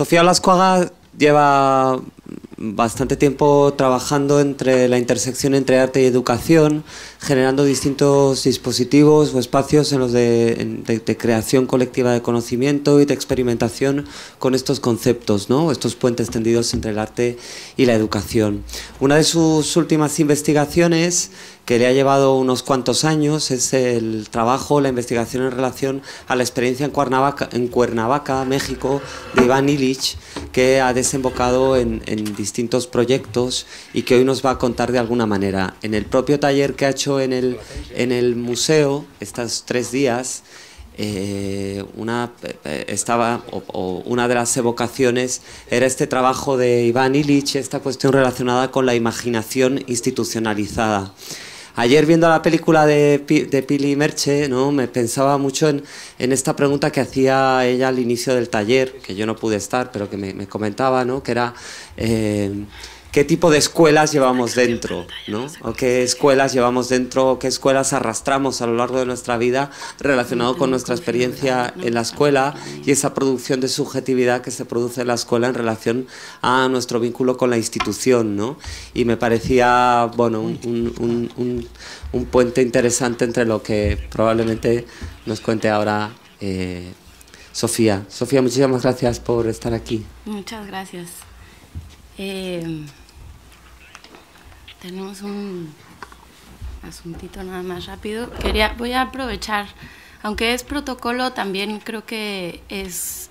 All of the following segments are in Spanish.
Sofía Olascoaga lleva bastante tiempo trabajando entre la intersección entre arte y educación, generando distintos dispositivos o espacios en los de, creación colectiva de conocimiento y de experimentación con estos conceptos, ¿no? estos puentes tendidos entre el arte y la educación. Una de sus últimas investigaciones que le ha llevado unos cuantos años es el trabajo, la investigación en relación a la experiencia en Cuernavaca, en Cuernavaca México, de Iván Illich, que ha desembocado en, distintos proyectos y que hoy nos va a contar de alguna manera. En el propio taller que ha hecho en el, museo, estos tres días, eh, una, eh, estaba, una de las evocaciones era este trabajo de Iván Illich, esta cuestión relacionada con la imaginación institucionalizada. Ayer viendo la película de, de Pili Merche, ¿no? me pensaba mucho en, esta pregunta que hacía ella al inicio del taller, que yo no pude estar, pero que me, comentaba, ¿no? que era... Eh, qué tipo de escuelas llevamos dentro, ¿no? O qué escuelas llevamos dentro, qué escuelas arrastramos a lo largo de nuestra vida relacionado con nuestra experiencia en la escuela y esa producción de subjetividad que se produce en la escuela en relación a nuestro vínculo con la institución, ¿no? Y me parecía, bueno, un, puente interesante entre lo que probablemente nos cuente ahora eh, Sofía. Sofía, muchísimas gracias por estar aquí. Muchas gracias. Eh, tenemos un asuntito nada más rápido. Quería, voy a aprovechar, aunque es protocolo, también creo que es...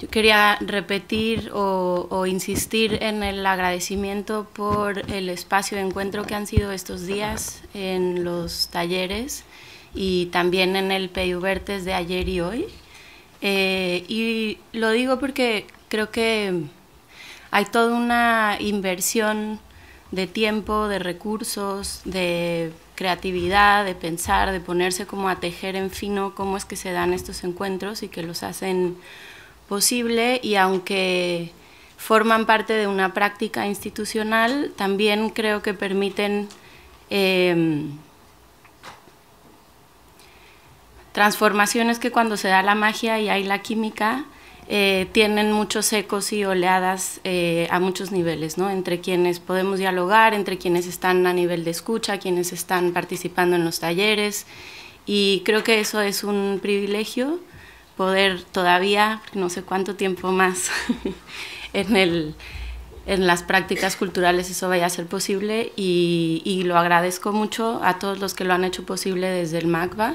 Yo quería repetir o, insistir en el agradecimiento por el espacio de encuentro que han sido estos días en los talleres y también en el vertes de ayer y hoy. Eh, y lo digo porque creo que hay toda una inversión de tiempo, de recursos, de creatividad, de pensar, de ponerse como a tejer en fino cómo es que se dan estos encuentros y que los hacen posible y aunque forman parte de una práctica institucional, también creo que permiten em, transformaciones que cuando se da la magia y hay la química, eh, tienen muchos ecos y oleadas eh, a muchos niveles, ¿no? entre quienes podemos dialogar, entre quienes están a nivel de escucha, quienes están participando en los talleres, y creo que eso es un privilegio poder todavía, no sé cuánto tiempo más, en, el, en las prácticas culturales eso vaya a ser posible y, y lo agradezco mucho a todos los que lo han hecho posible desde el MACBA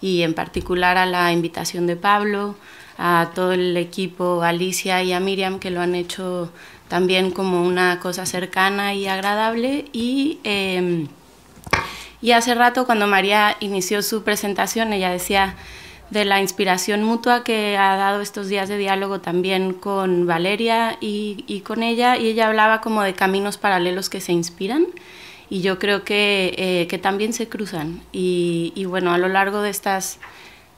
y en particular a la invitación de Pablo, a todo el equipo, a Alicia y a Miriam, que lo han hecho también como una cosa cercana y agradable. Y, em, y hace rato, cuando María inició su presentación, ella decía de la inspiración mutua que ha dado estos días de diálogo también con Valeria y, con ella, y ella hablaba como de caminos paralelos que se inspiran y yo creo que, eh, también se cruzan. Y, y bueno, a lo largo de estas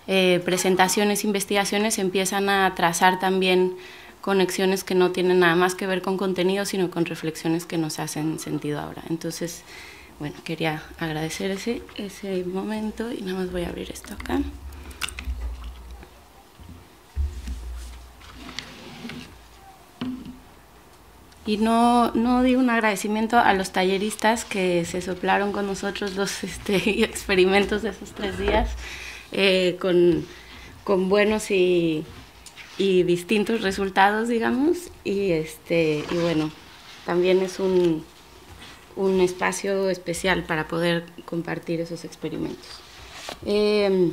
eh, presentaciones, investigaciones, empiezan a trazar también conexiones que no tienen nada más que ver con contenido, sino con reflexiones que nos hacen sentido ahora. Entonces, bueno, quería agradecer ese, momento y nada más voy a abrir esto acá. Y no, no digo un agradecimiento a los talleristas que se soplaron con nosotros los este, experimentos de esos tres días. Eh, con, buenos y, distintos resultados, digamos. Y, este, bueno, también es un, espacio especial para poder compartir esos experimentos. Em,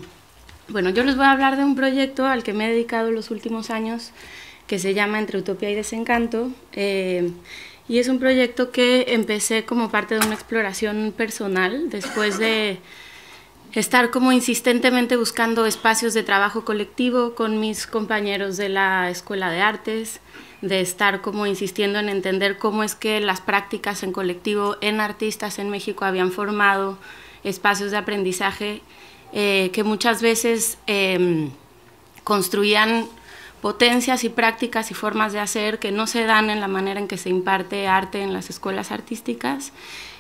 bueno, yo les voy a hablar de un proyecto al que me he dedicado los últimos años que se llama Entre Utopía y Desencanto. Em, y es un proyecto que empecé como parte de una exploración personal después de estar como insistentemente buscando espacios de trabajo colectivo con mis compañeros de la Escuela de Artes, de estar como insistiendo en entender cómo es que las prácticas en colectivo en artistas en México habían formado espacios de aprendizaje eh, que muchas veces em, construían potencias y prácticas y formas de hacer que no se dan en la manera en que se imparte arte en las escuelas artísticas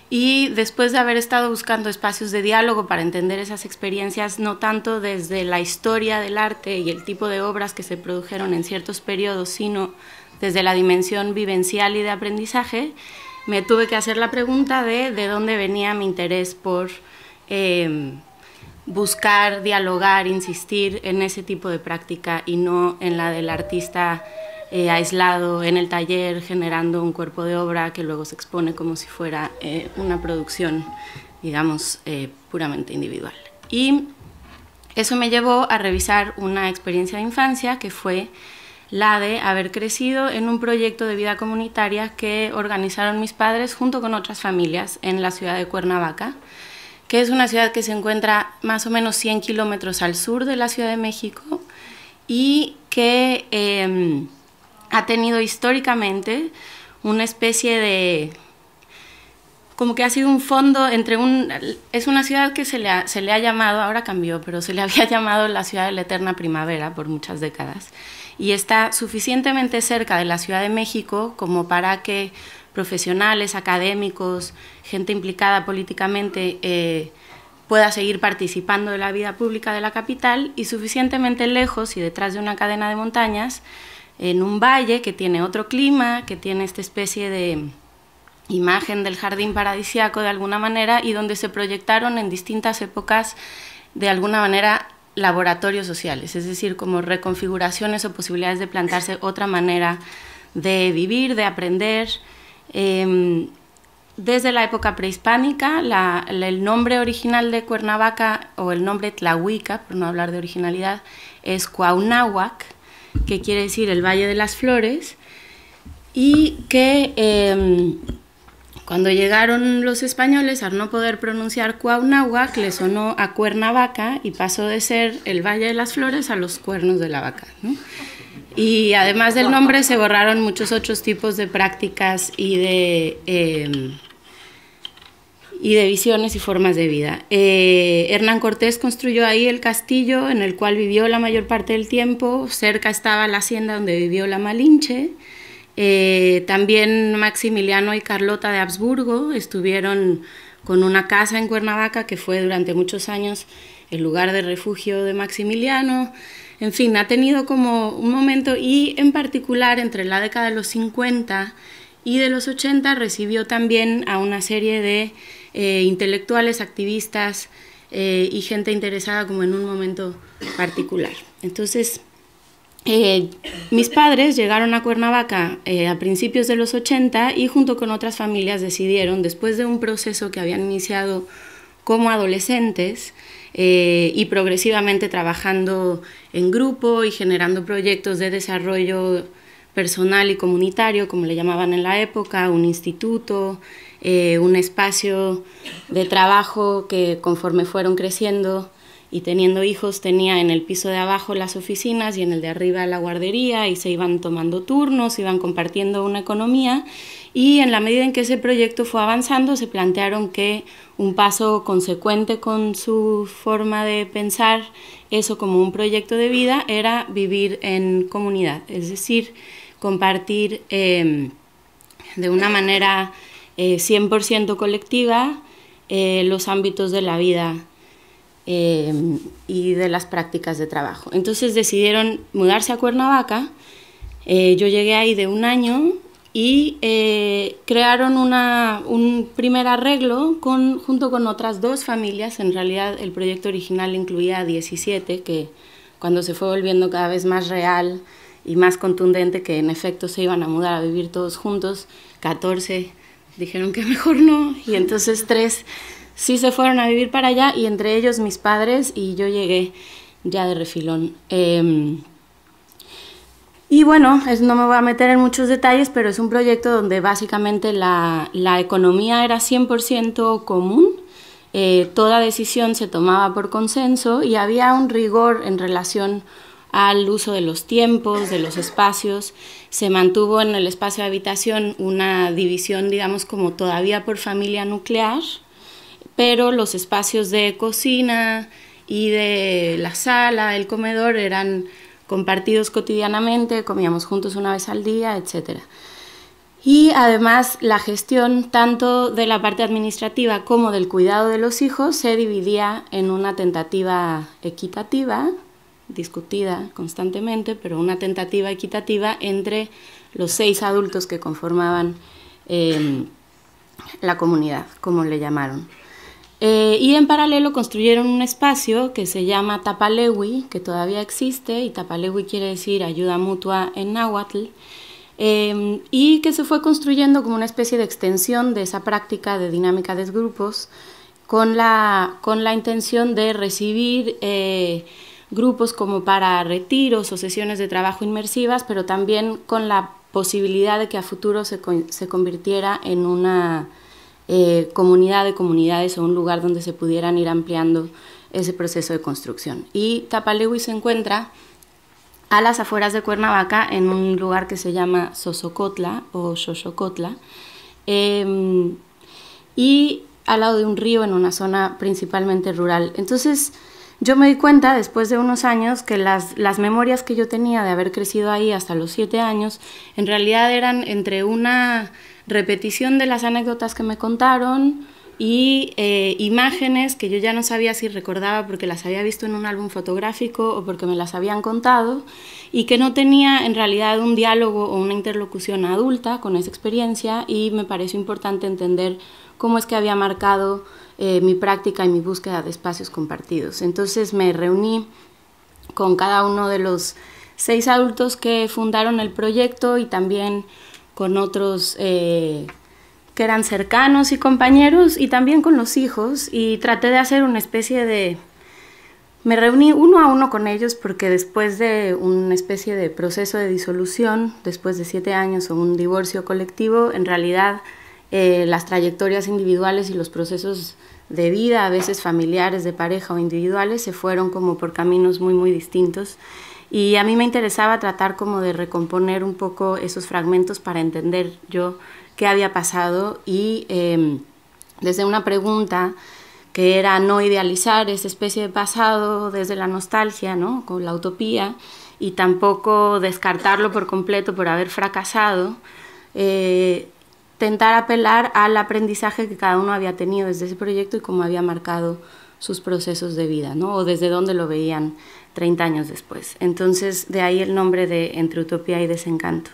y después de haber estado buscando espacios de diálogo para entender esas experiencias, no tanto desde la historia del arte y el tipo de obras que se produjeron en ciertos periodos, sino desde la dimensión vivencial y de aprendizaje, me tuve que hacer la pregunta de de dónde venía mi interés por em, buscar, dialogar, insistir en ese tipo de práctica y no en la del artista eh, aislado en el taller, generando un cuerpo de obra que luego se expone como si fuera eh, una producción, digamos, eh, puramente individual. Y eso me llevó a revisar una experiencia de infancia que fue la de haber crecido en un proyecto de vida comunitaria que organizaron mis padres junto con otras familias en la ciudad de Cuernavaca, que es una ciudad que se encuentra más o menos 100 kilómetros al sur de la Ciudad de México y que em, ha tenido históricamente una especie de como que ha sido un fondo entre un... Es una ciudad que se le, ha, se le ha llamado, ahora cambió, pero se le había llamado la ciudad de la eterna primavera por muchas décadas. Y está suficientemente cerca de la Ciudad de México como para que profesionales, académicos, gente implicada políticamente eh, pueda seguir participando de la vida pública de la capital y suficientemente lejos y detrás de una cadena de montañas en un valle que tiene otro clima, que tiene esta especie de imagen del jardín paradisiaco de alguna manera y donde se proyectaron en distintas épocas de alguna manera laboratorios sociales, es decir, como reconfiguraciones o posibilidades de plantarse otra manera de vivir, de aprender. Em, desde la época prehispánica, el nombre original de Cuernavaca o el nombre Tlahuica, por no hablar de originalidad, es Cuauhnáhuac, que quiere decir el Valle de las Flores, y que em, cuando llegaron los españoles, al no poder pronunciar Cuauhnáhuac, le sonó a Cuernavaca y pasó de ser el Valle de las Flores a los Cuernos de la Vaca. Y además del nombre se borraron muchos otros tipos de prácticas y de... Em, y de visiones y formas de vida. Eh, Hernán Cortés construyó ahí el castillo en el cual vivió la mayor parte del tiempo, cerca estaba la hacienda donde vivió la Malinche, eh, también Maximiliano y Carlota de Habsburgo estuvieron con una casa en Cuernavaca que fue durante muchos años el lugar de refugio de Maximiliano. En fin, ha tenido como un momento y en particular entre la década de los 50 y de los 80 recibió también a una serie de eh, intelectuales, activistas eh, y gente interesada como en un momento particular. Entonces, eh, mis padres llegaron a Cuernavaca a principios de los 80 y junto con otras familias decidieron, después de un proceso que habían iniciado como adolescentes y progresivamente trabajando en grupo y generando proyectos de desarrollo personal y comunitario, como le llamaban en la época, un instituto, eh, un espacio de trabajo que conforme fueron creciendo y teniendo hijos tenía en el piso de abajo las oficinas y en el de arriba la guardería y se iban tomando turnos, iban compartiendo una economía y en la medida en que ese proyecto fue avanzando se plantearon que un paso consecuente con su forma de pensar eso como un proyecto de vida era vivir en comunidad, es decir, compartir eh, de una manera 100% eh, colectiva eh, los ámbitos de la vida eh, y de las prácticas de trabajo. Entonces decidieron mudarse a Cuernavaca. yo llegué ahí de un año y crearon una, un primer arreglo con, junto con otras dos familias. En realidad el proyecto original incluía a 17 que cuando se fue volviendo cada vez más real y más contundente que en efecto se iban a mudar a vivir todos juntos, 14 dijeron que mejor no. Y entonces tres sí se fueron a vivir para allá y entre ellos mis padres y yo llegué ya de refilón. Em, y bueno, es, no me voy a meter en muchos detalles, pero es un proyecto donde básicamente la, la economía era 100% común, eh, toda decisión se tomaba por consenso y había un rigor en relación al uso de los tiempos, de los espacios. Se mantuvo en el espacio de habitación una división, digamos, como todavía por familia nuclear, pero los espacios de cocina y de la sala, el comedor, eran compartidos cotidianamente, comíamos juntos una vez al día, etc. Y además la gestión tanto de la parte administrativa como del cuidado de los hijos se dividía en una tentativa equitativa discutida constantemente, pero una tentativa equitativa entre los seis adultos que conformaban em, la comunidad, como le llamaron. Eh, y en paralelo construyeron un espacio que se llama Tapalewi, que todavía existe, y Tapalewi quiere decir ayuda mutua en náhuatl, em, y que se fue construyendo como una especie de extensión de esa práctica de dinámica de grupos, con la, con la intención de recibir eh, grupos como para retiros o sesiones de trabajo inmersivas, pero también con la posibilidad de que a futuro se, convirtiera en una eh, comunidad de comunidades o un lugar donde se pudieran ir ampliando ese proceso de construcción. Y Tapalewi se encuentra a las afueras de Cuernavaca, en un lugar que se llama Sosocotla o Xochocotla, em, y al lado de un río en una zona principalmente rural. Entonces, yo me di cuenta después de unos años que las, memorias que yo tenía de haber crecido ahí hasta los siete años, en realidad eran entre una repetición de las anécdotas que me contaron y eh, imágenes que yo ya no sabía si recordaba porque las había visto en un álbum fotográfico o porque me las habían contado y que no tenía en realidad un diálogo o una interlocución adulta con esa experiencia y me pareció importante entender cómo es que había marcado eh, mi práctica y mi búsqueda de espacios compartidos. Entonces me reuní con cada uno de los seis adultos que fundaron el proyecto y también con otros eh, que eran cercanos y compañeros y también con los hijos y traté de hacer una especie de... Me reuní uno a uno con ellos porque después de una especie de proceso de disolución, después de siete años o un divorcio colectivo, en realidad eh, las trayectorias individuales y los procesos de vida, a veces familiares, de pareja o individuales, se fueron como por caminos muy, muy distintos. Y a mí me interesaba tratar como de recomponer un poco esos fragmentos para entender yo qué había pasado y em, desde una pregunta que era no idealizar esa especie de pasado desde la nostalgia, ¿no? con la utopía, y tampoco descartarlo por completo por haber fracasado, eh, tentar apelar al aprendizaje que cada uno había tenido desde ese proyecto y cómo había marcado sus procesos de vida, ¿no? O desde dónde lo veían 30 años después. Entonces, de ahí el nombre de Entre Utopía y Desencanto.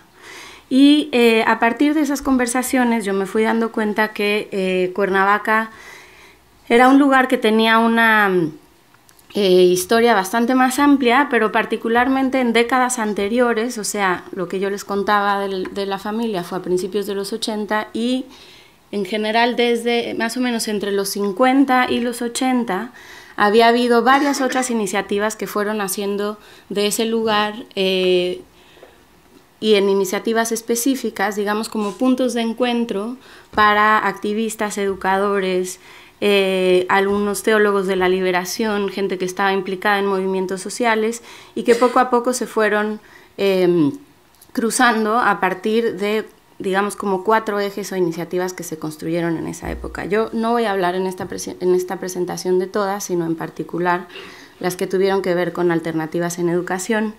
Y eh, a partir de esas conversaciones yo me fui dando cuenta que eh, Cuernavaca era un lugar que tenía una eh, historia bastante más amplia, pero particularmente en décadas anteriores, o sea, lo que yo les contaba de la familia fue a principios de los 80 y en general desde más o menos entre los 50 y los 80 había habido varias otras iniciativas que fueron haciendo de ese lugar eh, y en iniciativas específicas, digamos como puntos de encuentro para activistas, educadores, eh, algunos teólogos de la liberación, gente que estaba implicada en movimientos sociales y que poco a poco se fueron em, cruzando a partir de digamos como cuatro ejes o iniciativas que se construyeron en esa época. Yo no voy a hablar en esta, en esta presentación de todas, sino en particular las que tuvieron que ver con alternativas en educación,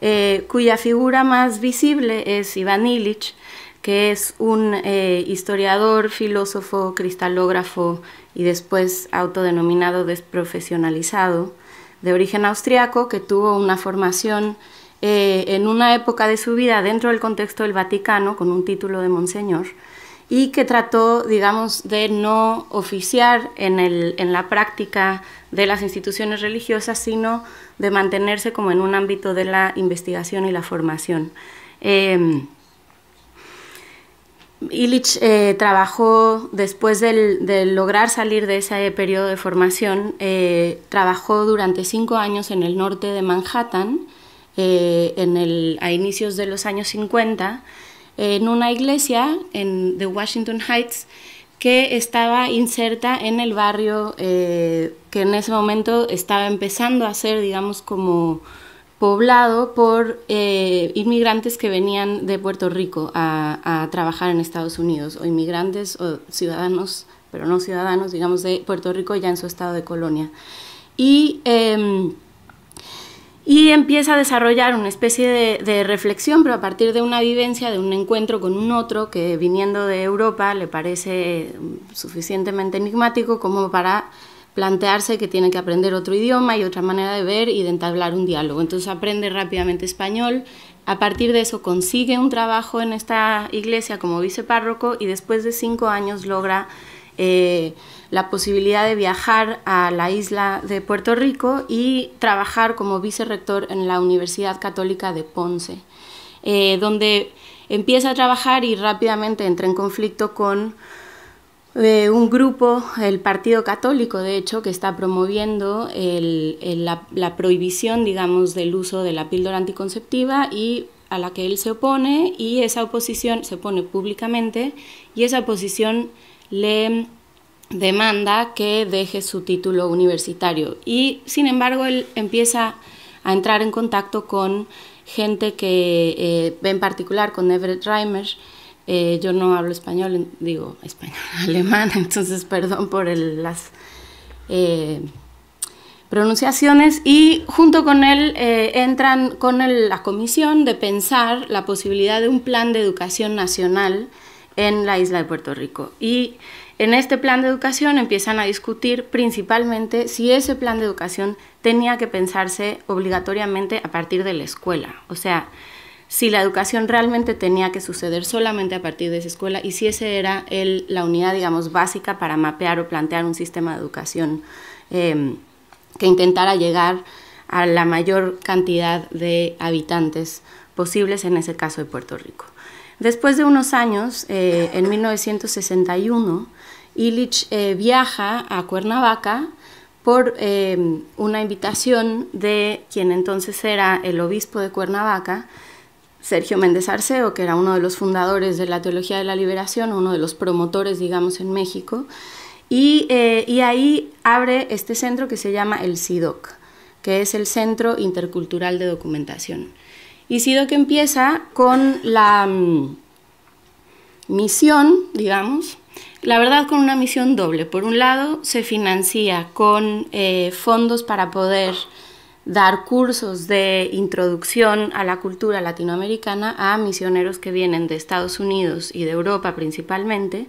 eh, cuya figura más visible es Iván Illich, que es un eh, historiador, filósofo, cristalógrafo, y después autodenominado desprofesionalizado, de origen austriaco, que tuvo una formación eh, en una época de su vida dentro del contexto del Vaticano, con un título de Monseñor, y que trató, digamos, de no oficiar en, el, en la práctica de las instituciones religiosas, sino de mantenerse como en un ámbito de la investigación y la formación. Eh, Illich eh, trabajó, después de lograr salir de ese periodo de formación, eh, trabajó durante cinco años en el norte de Manhattan, eh, en a inicios de los años 50, en una iglesia en, de Washington Heights que estaba inserta en el barrio que en ese momento estaba empezando a ser, digamos, como poblado por eh, inmigrantes que venían de Puerto Rico a, trabajar en Estados Unidos, o inmigrantes o ciudadanos, pero no ciudadanos, digamos, de Puerto Rico ya en su estado de colonia. Y, em, y empieza a desarrollar una especie de, reflexión, pero a partir de una vivencia, de un encuentro con un otro que viniendo de Europa le parece mm, suficientemente enigmático como para plantearse que tiene que aprender otro idioma y otra manera de ver y de entablar un diálogo. Entonces aprende rápidamente español, a partir de eso consigue un trabajo en esta iglesia como vicepárroco y después de cinco años logra eh, la posibilidad de viajar a la isla de Puerto Rico y trabajar como vicerrector en la Universidad Católica de Ponce, eh, donde empieza a trabajar y rápidamente entra en conflicto con un grupo, el Partido Católico, de hecho, que está promoviendo la, prohibición, digamos, del uso de la píldora anticonceptiva y a la que él se opone y esa oposición se opone públicamente y esa oposición le demanda que deje su título universitario y sin embargo él empieza a entrar en contacto con gente que ve eh, en particular con Everett Reimers eh, yo no hablo español, digo español, alemán, entonces perdón por las eh, pronunciaciones. Y junto con él eh, entran con la comisión de pensar la posibilidad de un plan de educación nacional en la isla de Puerto Rico. Y en este plan de educación empiezan a discutir principalmente si ese plan de educación tenía que pensarse obligatoriamente a partir de la escuela. O sea, si la educación realmente tenía que suceder solamente a partir de esa escuela y si esa era la unidad, digamos, básica para mapear o plantear un sistema de educación em, que intentara llegar a la mayor cantidad de habitantes posibles, en ese caso de Puerto Rico. Después de unos años, eh, en 1961, Illich eh, viaja a Cuernavaca por em, una invitación de quien entonces era el obispo de Cuernavaca, Sergio Méndez Arceo, que era uno de los fundadores de la Teología de la Liberación, uno de los promotores, digamos, en México. Y, eh, ahí abre este centro que se llama el SIDOC, que es el Centro Intercultural de Documentación. Y SIDOC empieza con la mm, misión, digamos, la verdad con una misión doble. Por un lado, se financia con eh, fondos para poder dar cursos de introducción a la cultura latinoamericana a misioneros que vienen de Estados Unidos y de Europa principalmente,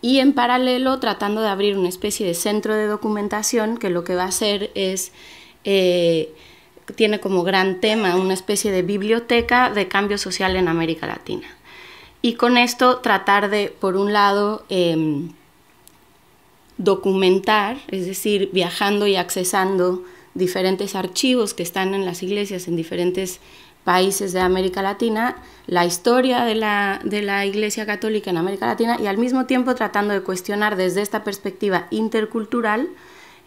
y en paralelo tratando de abrir una especie de centro de documentación que lo que va a hacer es... Eh, tiene como gran tema una especie de biblioteca de cambio social en América Latina. Y con esto tratar de, por un lado, em, documentar, es decir, viajando y accesando diferentes archivos que están en las iglesias en diferentes países de América Latina, la historia de la, de la Iglesia Católica en América Latina y al mismo tiempo tratando de cuestionar desde esta perspectiva intercultural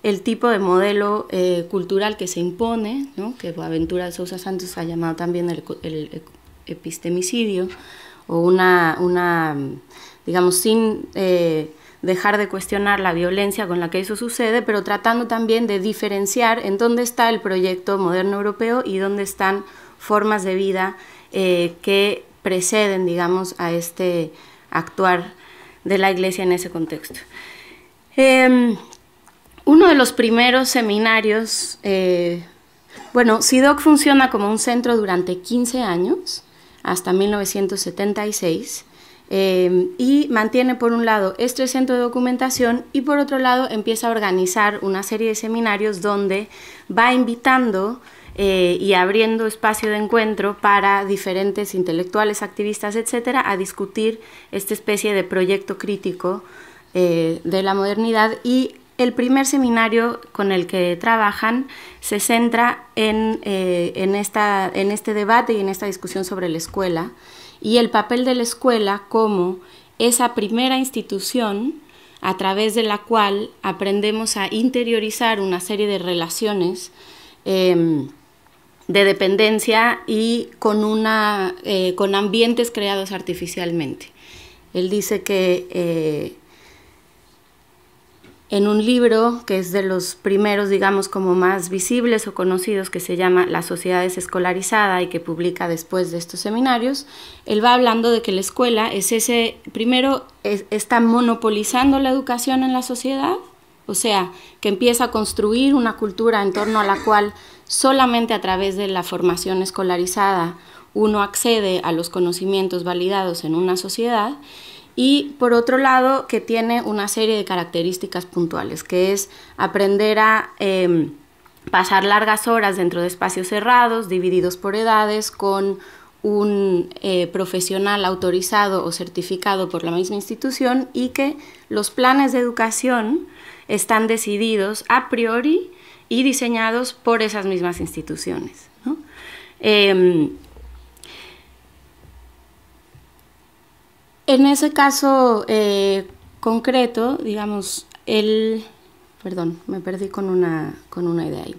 el tipo de modelo eh, cultural que se impone, que Aventura de Sousa Santos ha llamado también el, epistemicidio, o una, una digamos, sin eh, dejar de cuestionar la violencia con la que eso sucede, pero tratando también de diferenciar en dónde está el proyecto moderno europeo y dónde están formas de vida eh, que preceden, digamos, a este actuar de la Iglesia en ese contexto. Em, uno de los primeros seminarios, eh, bueno, SIDOC funciona como un centro durante 15 años, hasta 1976. Em, y mantiene por un lado este centro de documentación y por otro lado empieza a organizar una serie de seminarios donde va invitando eh, y abriendo espacio de encuentro para diferentes intelectuales, activistas, etcétera, a discutir esta especie de proyecto crítico eh, de la modernidad y el primer seminario con el que trabajan se centra en eh, este debate y en esta discusión sobre la escuela y el papel de la escuela como esa primera institución a través de la cual aprendemos a interiorizar una serie de relaciones em, de dependencia y con, una, eh, con ambientes creados artificialmente. Él dice que eh, en un libro que es de los primeros, digamos, como más visibles o conocidos, que se llama La sociedad escolarizada y que publica después de estos seminarios, él va hablando de que la escuela es ese, primero, está monopolizando la educación en la sociedad, o sea, que empieza a construir una cultura en torno a la cual solamente a través de la formación escolarizada uno accede a los conocimientos validados en una sociedad y por otro lado que tiene una serie de características puntuales, que es aprender a em, pasar largas horas dentro de espacios cerrados, divididos por edades, con un eh, profesional autorizado o certificado por la misma institución y que los planes de educación están decididos a priori y diseñados por esas mismas instituciones. Em, En ese caso eh, concreto, digamos, el perdón, me perdí con una, con una idea ahí.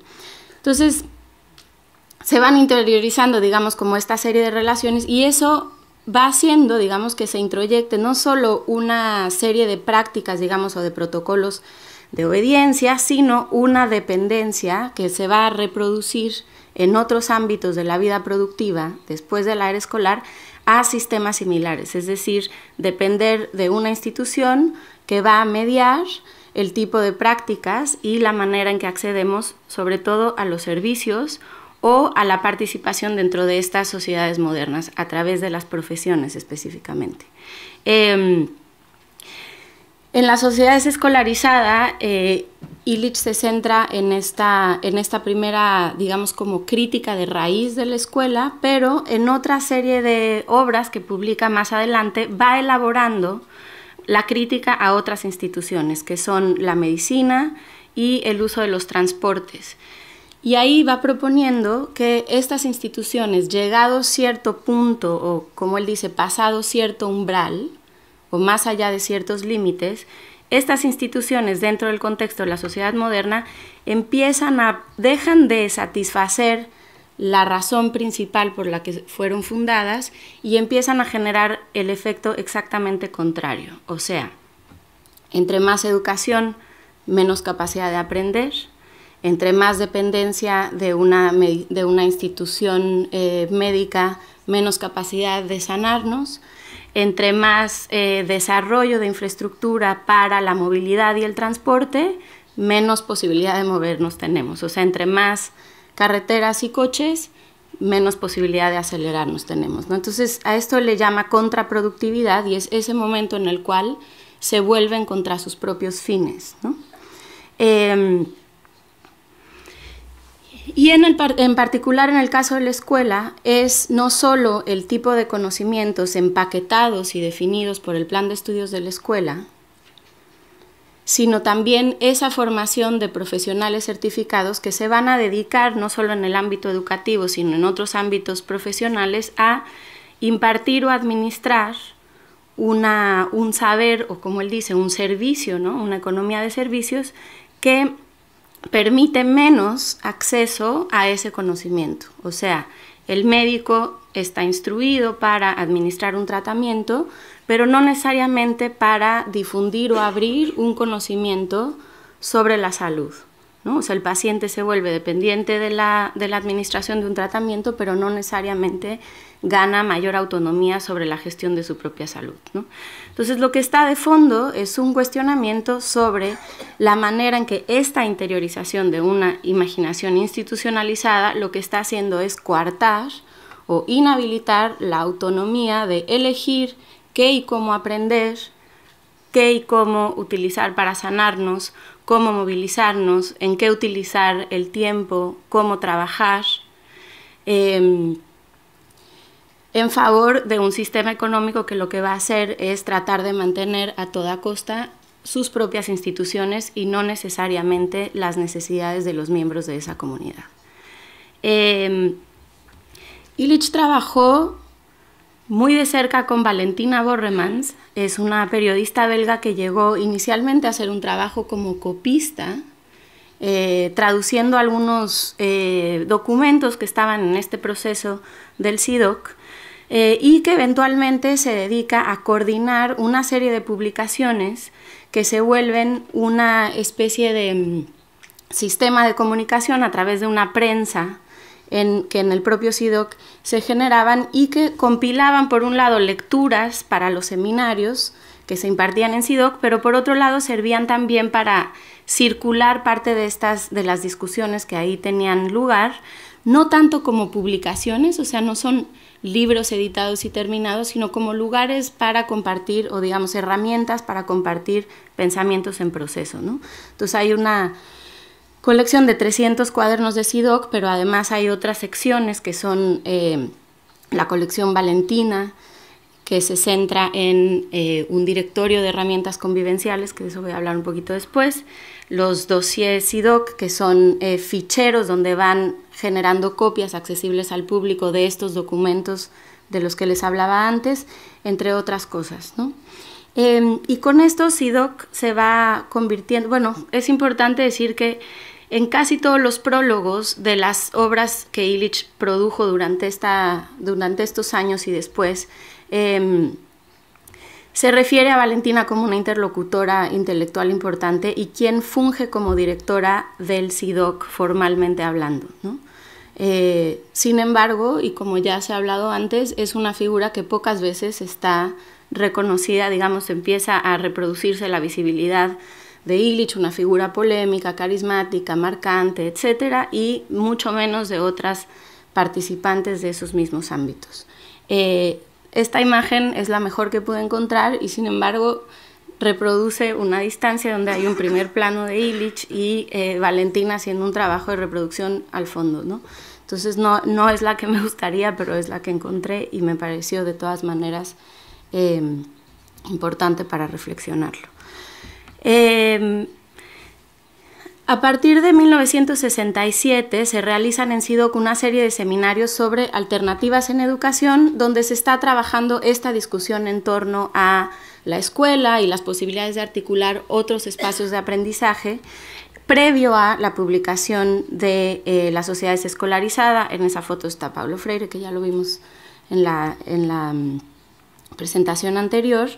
Entonces, se van interiorizando, digamos, como esta serie de relaciones y eso va haciendo, digamos, que se introyecte no solo una serie de prácticas, digamos, o de protocolos de obediencia, sino una dependencia que se va a reproducir en otros ámbitos de la vida productiva después del la era escolar a sistemas similares, es decir, depender de una institución que va a mediar el tipo de prácticas y la manera en que accedemos sobre todo a los servicios o a la participación dentro de estas sociedades modernas a través de las profesiones específicamente. Em, en la sociedad escolarizada eh, Illich se centra en esta, en esta primera, digamos, como crítica de raíz de la escuela, pero en otra serie de obras que publica más adelante va elaborando la crítica a otras instituciones, que son la medicina y el uso de los transportes. Y ahí va proponiendo que estas instituciones, llegado cierto punto, o como él dice, pasado cierto umbral, o más allá de ciertos límites, estas instituciones dentro del contexto de la sociedad moderna empiezan a, dejan de satisfacer la razón principal por la que fueron fundadas y empiezan a generar el efecto exactamente contrario. O sea, entre más educación, menos capacidad de aprender, entre más dependencia de una, institución eh, médica, menos capacidad de sanarnos, entre más eh, desarrollo de infraestructura para la movilidad y el transporte, menos posibilidad de movernos tenemos. O sea, entre más carreteras y coches, menos posibilidad de acelerarnos tenemos. Entonces, a esto le llama contraproductividad y es ese momento en el cual se vuelven contra sus propios fines. ¿no? Em, y en, en particular en el caso de la escuela es no solo el tipo de conocimientos empaquetados y definidos por el plan de estudios de la escuela, sino también esa formación de profesionales certificados que se van a dedicar no solo en el ámbito educativo, sino en otros ámbitos profesionales a impartir o administrar una, un saber o como él dice, un servicio, ¿no? una economía de servicios que permite menos acceso a ese conocimiento. O sea, el médico está instruido para administrar un tratamiento, pero no necesariamente para difundir o abrir un conocimiento sobre la salud. ¿no? O sea, el paciente se vuelve dependiente de la, administración de un tratamiento, pero no necesariamente gana mayor autonomía sobre la gestión de su propia salud. Entonces lo que está de fondo es un cuestionamiento sobre la manera en que esta interiorización de una imaginación institucionalizada lo que está haciendo es coartar o inhabilitar la autonomía de elegir qué y cómo aprender, qué y cómo utilizar para sanarnos, cómo movilizarnos, en qué utilizar el tiempo, cómo trabajar. Em, en favor de un sistema económico que lo que va a hacer es tratar de mantener a toda costa sus propias instituciones y no necesariamente las necesidades de los miembros de esa comunidad. Em, Illich trabajó muy de cerca con Valentina Borremans, es una periodista belga que llegó inicialmente a hacer un trabajo como copista, eh, traduciendo algunos eh, documentos que estaban en este proceso del SIDOC eh, y que eventualmente se dedica a coordinar una serie de publicaciones que se vuelven una especie de mm, sistema de comunicación a través de una prensa en, que en el propio SIDOC se generaban y que compilaban, por un lado, lecturas para los seminarios que se impartían en SIDOC, pero por otro lado servían también para circular parte de estas de las discusiones que ahí tenían lugar, no tanto como publicaciones, o sea, no son libros editados y terminados, sino como lugares para compartir o digamos herramientas para compartir pensamientos en proceso. ¿no? Entonces hay una colección de 300 cuadernos de SIDOC, pero además hay otras secciones que son eh, la colección Valentina, que se centra en eh, un directorio de herramientas convivenciales, que de eso voy a hablar un poquito después los dossiers IDOC, que son eh, ficheros donde van generando copias accesibles al público de estos documentos de los que les hablaba antes, entre otras cosas. ¿no? Em, y con esto SIDOC se va convirtiendo, bueno, es importante decir que en casi todos los prólogos de las obras que Illich produjo durante, esta, durante estos años y después, em, se refiere a Valentina como una interlocutora intelectual importante y quien funge como directora del SIDOC formalmente hablando. Eh, sin embargo, y como ya se ha hablado antes, es una figura que pocas veces está reconocida, digamos, empieza a reproducirse la visibilidad de Illich, una figura polémica, carismática, marcante, etcétera, y mucho menos de otras participantes de esos mismos ámbitos. Eh, esta imagen es la mejor que pude encontrar y sin embargo reproduce una distancia donde hay un primer plano de Illich y eh, Valentina haciendo un trabajo de reproducción al fondo, ¿no? Entonces no, no es la que me gustaría, pero es la que encontré y me pareció de todas maneras eh, importante para reflexionarlo. Eh, a partir de 1967 se realizan en SIDOC una serie de seminarios sobre alternativas en educación, donde se está trabajando esta discusión en torno a la escuela y las posibilidades de articular otros espacios de aprendizaje previo a la publicación de eh, La sociedad escolarizada. En esa foto está Pablo Freire, que ya lo vimos en la, en la mm, presentación anterior.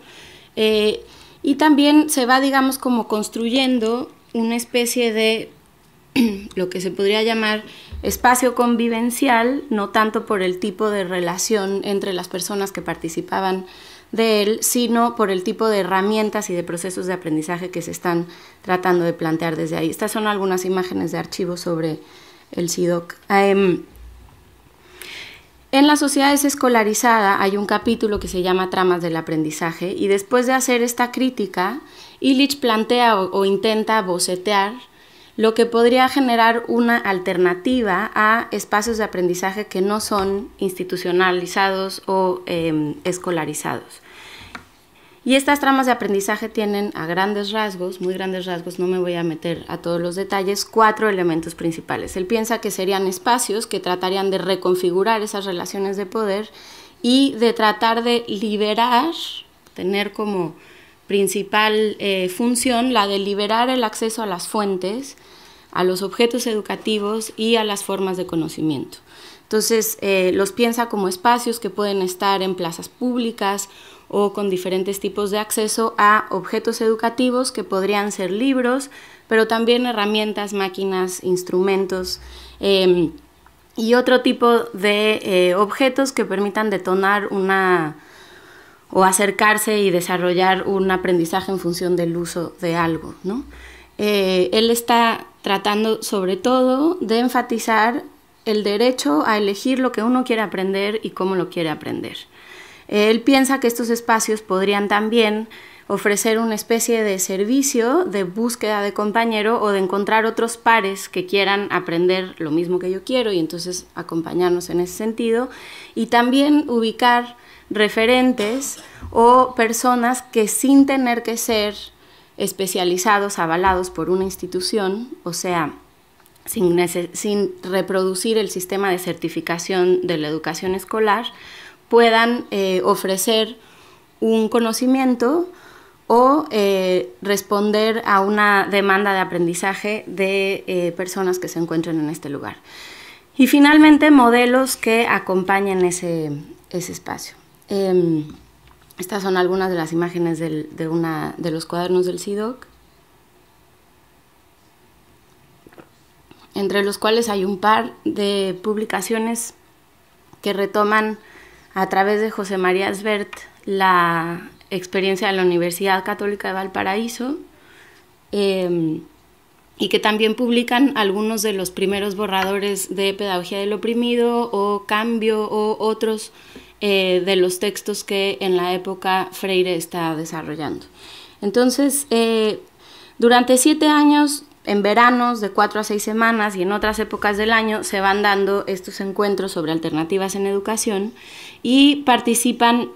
Eh, y también se va, digamos, como construyendo una especie de lo que se podría llamar espacio convivencial, no tanto por el tipo de relación entre las personas que participaban de él, sino por el tipo de herramientas y de procesos de aprendizaje que se están tratando de plantear desde ahí. Estas son algunas imágenes de archivos sobre el SIDOC. Em, en las sociedades escolarizadas hay un capítulo que se llama Tramas del Aprendizaje y después de hacer esta crítica, Illich plantea o, intenta bocetear lo que podría generar una alternativa a espacios de aprendizaje que no son institucionalizados o em, escolarizados. Y estas tramas de aprendizaje tienen a grandes rasgos, muy grandes rasgos, no me voy a meter a todos los detalles, cuatro elementos principales. Él piensa que serían espacios que tratarían de reconfigurar esas relaciones de poder y de tratar de liberar, tener como principal eh, función la de liberar el acceso a las fuentes, a los objetos educativos y a las formas de conocimiento. Entonces, eh, los piensa como espacios que pueden estar en plazas públicas o con diferentes tipos de acceso a objetos educativos que podrían ser libros, pero también herramientas, máquinas, instrumentos em, y otro tipo de eh, objetos que permitan detonar una o acercarse y desarrollar un aprendizaje en función del uso de algo, ¿no? Eh, él está tratando sobre todo de enfatizar el derecho a elegir lo que uno quiere aprender y cómo lo quiere aprender. Eh, él piensa que estos espacios podrían también ofrecer una especie de servicio de búsqueda de compañero o de encontrar otros pares que quieran aprender lo mismo que yo quiero y entonces acompañarnos en ese sentido y también ubicar referentes o personas que sin tener que ser especializados, avalados por una institución, o sea, sin, reproducir el sistema de certificación de la educación escolar, puedan eh, ofrecer un conocimiento o eh, responder a una demanda de aprendizaje de eh, personas que se encuentren en este lugar. Y finalmente, modelos que acompañen ese espacio. Em, estas son algunas de las imágenes de, una, de los cuadernos del SIDOC, entre los cuales hay un par de publicaciones que retoman a través de José María Esbert la experiencia de la Universidad Católica de Valparaíso em, y que también publican algunos de los primeros borradores de Pedagogía del Oprimido o Cambio o otros eh, de los textos que en la época Freire está desarrollando. Entonces, eh, durante siete años, en veranos de cuatro a seis semanas y en otras épocas del año, se van dando estos encuentros sobre alternativas en educación y participan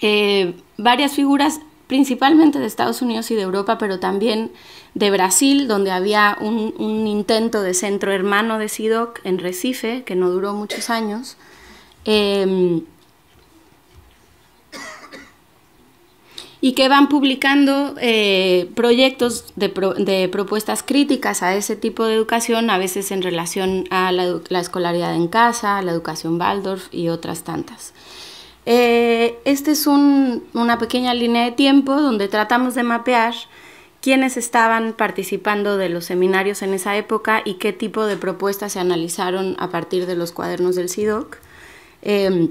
eh, varias figuras principalmente de Estados Unidos y de Europa, pero también de Brasil, donde había un, intento de centro hermano de SIDOC en Recife, que no duró muchos años. Em, y que van publicando eh, proyectos de, de, propuestas críticas a ese tipo de educación, a veces en relación a la, escolaridad en casa, la educación Waldorf y otras tantas. Eh, este es un, una pequeña línea de tiempo donde tratamos de mapear quiénes estaban participando de los seminarios en esa época y qué tipo de propuestas se analizaron a partir de los cuadernos del SIDOC. Eh,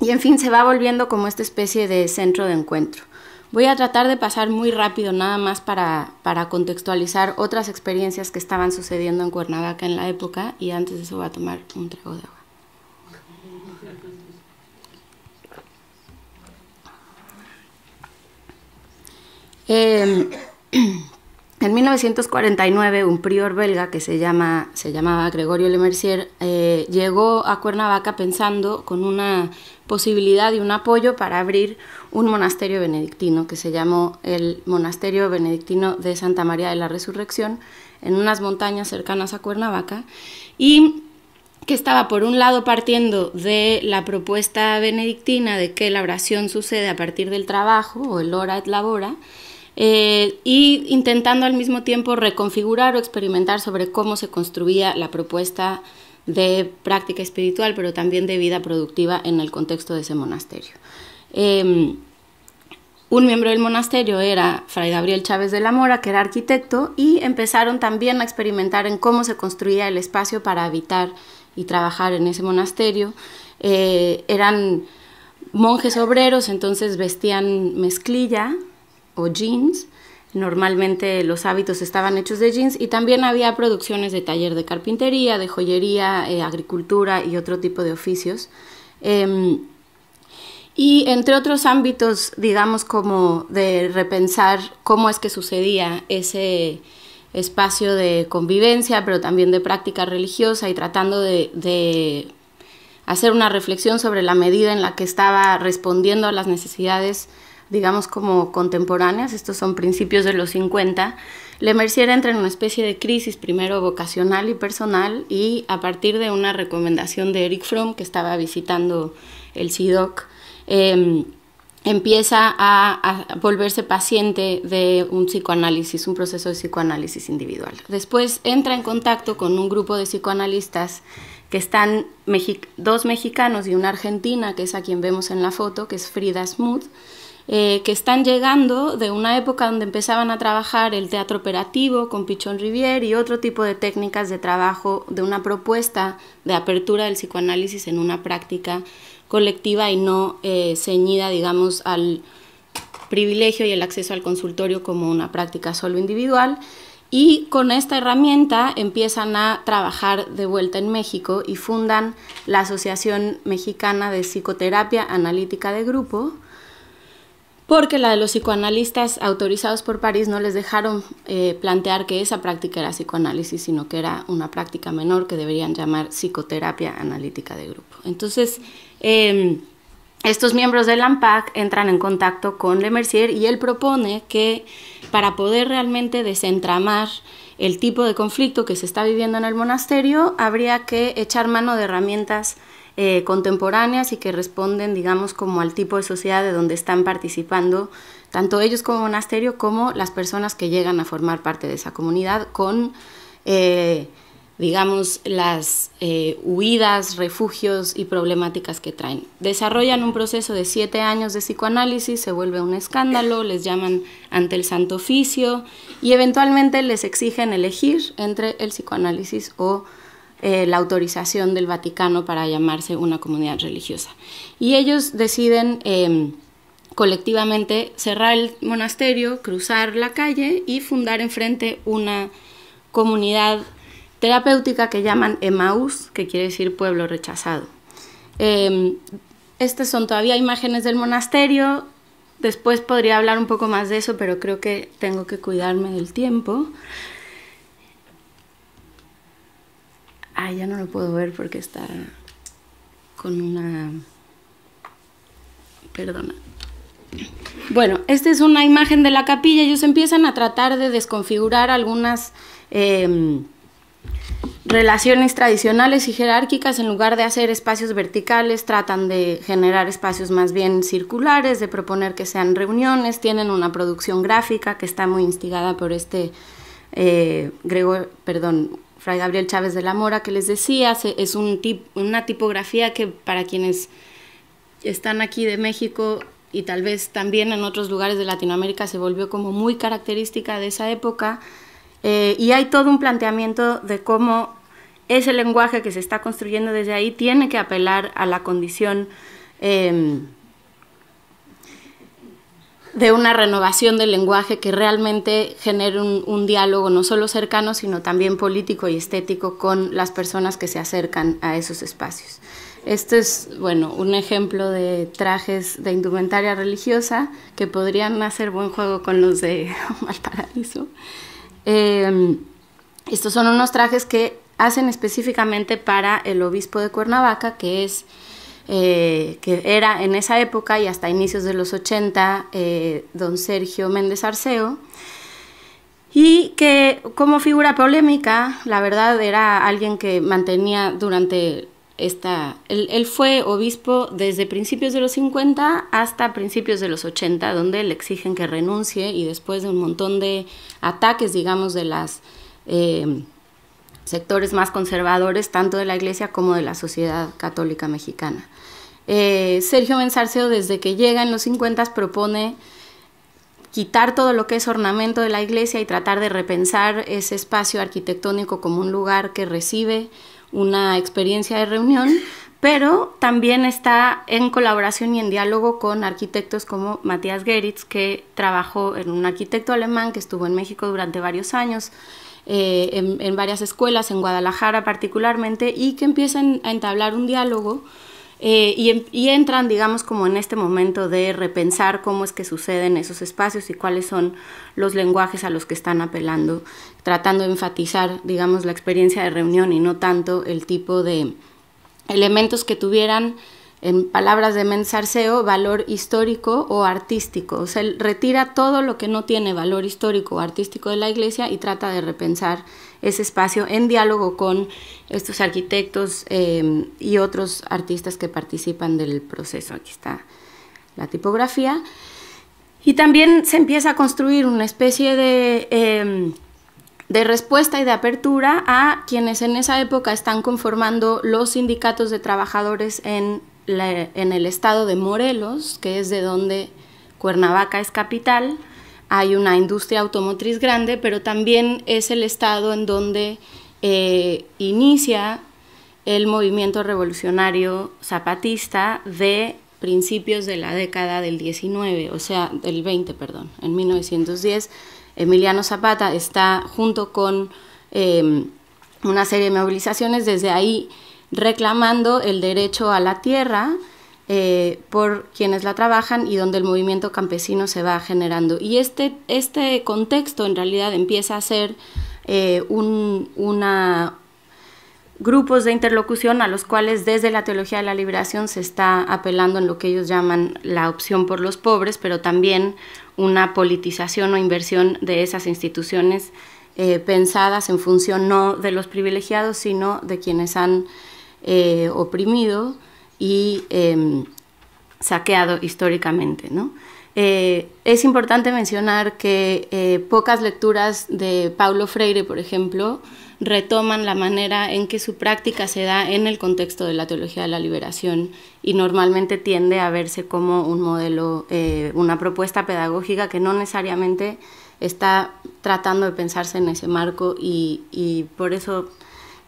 y en fin, se va volviendo como esta especie de centro de encuentro. Voy a tratar de pasar muy rápido nada más para, contextualizar otras experiencias que estaban sucediendo en Cuernavaca en la época y antes de eso voy a tomar un trago de agua. Em, en 1949, un prior belga que se, llama, se llamaba Gregorio Lemercier eh, llegó a Cuernavaca pensando con una posibilidad y un apoyo para abrir un monasterio benedictino que se llamó el Monasterio Benedictino de Santa María de la Resurrección, en unas montañas cercanas a Cuernavaca, y que estaba por un lado partiendo de la propuesta benedictina de que la oración sucede a partir del trabajo, o el hora et labora, eh, y intentando al mismo tiempo reconfigurar o experimentar sobre cómo se construía la propuesta de práctica espiritual, pero también de vida productiva en el contexto de ese monasterio. Em, un miembro del monasterio era Fray Gabriel Chávez de la Mora, que era arquitecto, y empezaron también a experimentar en cómo se construía el espacio para habitar y trabajar en ese monasterio. Eh, eran monjes obreros, entonces vestían mezclilla o jeans. Normalmente los hábitos estaban hechos de jeans y también había producciones de taller de carpintería, de joyería, eh, agricultura y otro tipo de oficios. Em, y entre otros ámbitos, digamos, como de repensar cómo es que sucedía ese espacio de convivencia, pero también de práctica religiosa y tratando de, hacer una reflexión sobre la medida en la que estaba respondiendo a las necesidades, digamos, como contemporáneas, estos son principios de los 50, Le Mercier entra en una especie de crisis, primero vocacional y personal, y a partir de una recomendación de Eric Fromm, que estaba visitando el SIDOC, Em, empieza a, volverse paciente de un psicoanálisis, un proceso de psicoanálisis individual. Después entra en contacto con un grupo de psicoanalistas que están dos mexicanos y una argentina, que es a quien vemos en la foto, que es Frida Smooth, eh, que están llegando de una época donde empezaban a trabajar el teatro operativo con Pichón Rivier y otro tipo de técnicas de trabajo, de una propuesta de apertura del psicoanálisis en una práctica colectiva y no eh, ceñida, digamos, al privilegio y el acceso al consultorio como una práctica solo individual. Y con esta herramienta empiezan a trabajar de vuelta en México y fundan la Asociación Mexicana de Psicoterapia Analítica de Grupo, porque la de los psicoanalistas autorizados por París no les dejaron eh, plantear que esa práctica era psicoanálisis, sino que era una práctica menor que deberían llamar psicoterapia analítica de grupo. Entonces, Em, estos miembros del AMPAC entran en contacto con Le Mercier y él propone que para poder realmente desentramar el tipo de conflicto que se está viviendo en el monasterio, habría que echar mano de herramientas eh, contemporáneas y que responden, digamos, como al tipo de sociedad de donde están participando tanto ellos como monasterio como las personas que llegan a formar parte de esa comunidad con eh, digamos, las eh, huidas, refugios y problemáticas que traen. Desarrollan un proceso de siete años de psicoanálisis, se vuelve un escándalo, les llaman ante el santo oficio y eventualmente les exigen elegir entre el psicoanálisis o eh, la autorización del Vaticano para llamarse una comunidad religiosa. Y ellos deciden... Em, colectivamente cerrar el monasterio, cruzar la calle y fundar enfrente una comunidad terapéutica que llaman Emmaus, que quiere decir pueblo rechazado. Em, estas son todavía imágenes del monasterio. Después podría hablar un poco más de eso, pero creo que tengo que cuidarme del tiempo. Ah, ya no lo puedo ver porque está con una... Perdona. Bueno, esta es una imagen de la capilla. Ellos empiezan a tratar de desconfigurar algunas... Em, relaciones tradicionales y jerárquicas, en lugar de hacer espacios verticales, tratan de generar espacios más bien circulares, de proponer que sean reuniones, tienen una producción gráfica que está muy instigada por este eh, perdón, Fray Gabriel Chávez de la Mora que les decía, es un una tipografía que para quienes están aquí de México y tal vez también en otros lugares de Latinoamérica se volvió como muy característica de esa época, eh, y hay todo un planteamiento de cómo ese lenguaje que se está construyendo desde ahí tiene que apelar a la condición em, de una renovación del lenguaje que realmente genere un, diálogo no solo cercano, sino también político y estético con las personas que se acercan a esos espacios. Este es, bueno, un ejemplo de trajes de indumentaria religiosa que podrían hacer buen juego con los de Malparaíso. Em, estos son unos trajes que hacen específicamente para el obispo de Cuernavaca, que es... Eh, que era en esa época y hasta inicios de los 80, eh, don Sergio Méndez Arceo, y que como figura polémica, la verdad era alguien que mantenía durante él, fue obispo desde principios de los 50 hasta principios de los 80, donde le exigen que renuncie y después de un montón de ataques, digamos, de los eh, sectores más conservadores, tanto de la Iglesia como de la sociedad católica mexicana. Eh, Sergio Benzarceo, desde que llega en los 50, propone quitar todo lo que es ornamento de la iglesia y tratar de repensar ese espacio arquitectónico como un lugar que recibe una experiencia de reunión, pero también está en colaboración y en diálogo con arquitectos como Matías Geritz, que trabajó en un arquitecto alemán que estuvo en México durante varios años, eh, en, en, varias escuelas, en Guadalajara particularmente, y que empiezan a entablar un diálogo eh, y, entran, digamos, como en este momento de repensar cómo es que suceden esos espacios y cuáles son los lenguajes a los que están apelando, tratando de enfatizar, digamos, la experiencia de reunión y no tanto el tipo de elementos que tuvieran, en palabras de Mensarceo, valor histórico o artístico. O sea, retira todo lo que no tiene valor histórico o artístico de la iglesia y trata de repensar ese espacio en diálogo con estos arquitectos em, y otros artistas que participan del proceso. Aquí está la tipografía. Y también se empieza a construir una especie de, em, respuesta y de apertura a quienes en esa época están conformando los sindicatos de trabajadores en el estado de Morelos, que es de donde Cuernavaca es capital, hay una industria automotriz grande, pero también es el estado en donde eh, inicia el movimiento revolucionario zapatista de principios de la década del 19, o sea, del 20, perdón, en 1910. Emiliano Zapata está junto con em, una serie de movilizaciones desde ahí reclamando el derecho a la tierra eh, por quienes la trabajan y donde el movimiento campesino se va generando. Y este, este contexto en realidad empieza a ser eh, una, grupos de interlocución a los cuales desde la teología de la liberación se está apelando en lo que ellos llaman la opción por los pobres, pero también una politización o inversión de esas instituciones eh, pensadas en función no de los privilegiados, sino de quienes han oprimido y em, saqueado históricamente. ¿no? Eh, es importante mencionar que eh, pocas lecturas de Paulo Freire, por ejemplo, retoman la manera en que su práctica se da en el contexto de la teología de la liberación y normalmente tiende a verse como un modelo, eh, una propuesta pedagógica que no necesariamente está tratando de pensarse en ese marco y por eso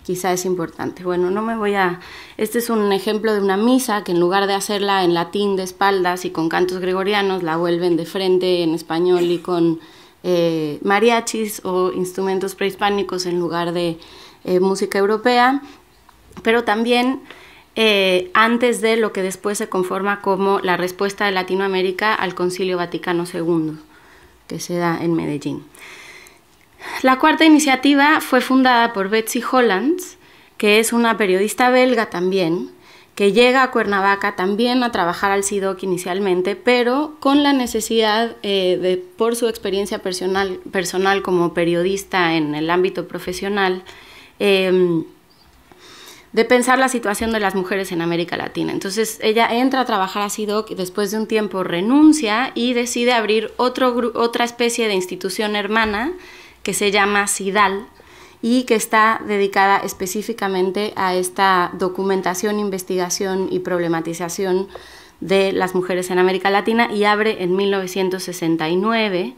quizá es importante. Bueno, no me voy a... Este es un ejemplo de una misa que en lugar de hacerla en latín de espaldas y con cantos gregorianos, la vuelven de frente en español y con eh, mariachis o instrumentos prehispánicos en lugar de eh, música europea, pero también eh, antes de lo que después se conforma como la respuesta de Latinoamérica al Concilio Vaticano II, que se da en Medellín. La cuarta iniciativa fue fundada por Betsy Hollands, que es una periodista belga también, que llega a Cuernavaca también a trabajar al SIDOC inicialmente, pero con la necesidad eh, de, por su experiencia personal, personal, como periodista en el ámbito profesional, em, de pensar la situación de las mujeres en América Latina. Entonces ella entra a trabajar a SIDOC y después de un tiempo renuncia y decide abrir otro, otra especie de institución hermana que se llama CIDAL y que está dedicada específicamente a esta documentación, investigación y problematización de las mujeres en América Latina y abre en 1969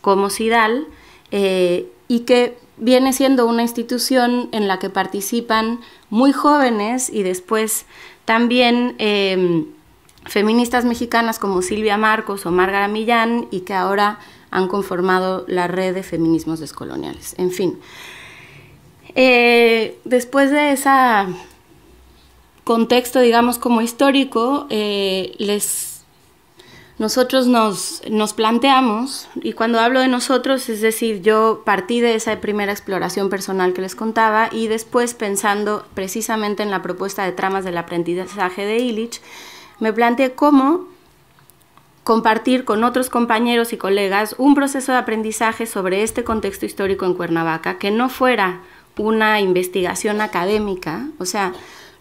como CIDAL eh, y que viene siendo una institución en la que participan muy jóvenes y después también eh, feministas mexicanas como Silvia Marcos o Márgara Millán y que ahora han conformado la red de feminismos descoloniales. En fin, eh, después de ese contexto, digamos, como histórico, eh, les, nosotros nos, nos planteamos, y cuando hablo de nosotros, es decir, yo partí de esa primera exploración personal que les contaba y después pensando precisamente en la propuesta de tramas del aprendizaje de Illich, me planteé cómo compartir con otros compañeros y colegas un proceso de aprendizaje sobre este contexto histórico en Cuernavaca que no fuera una investigación académica, o sea,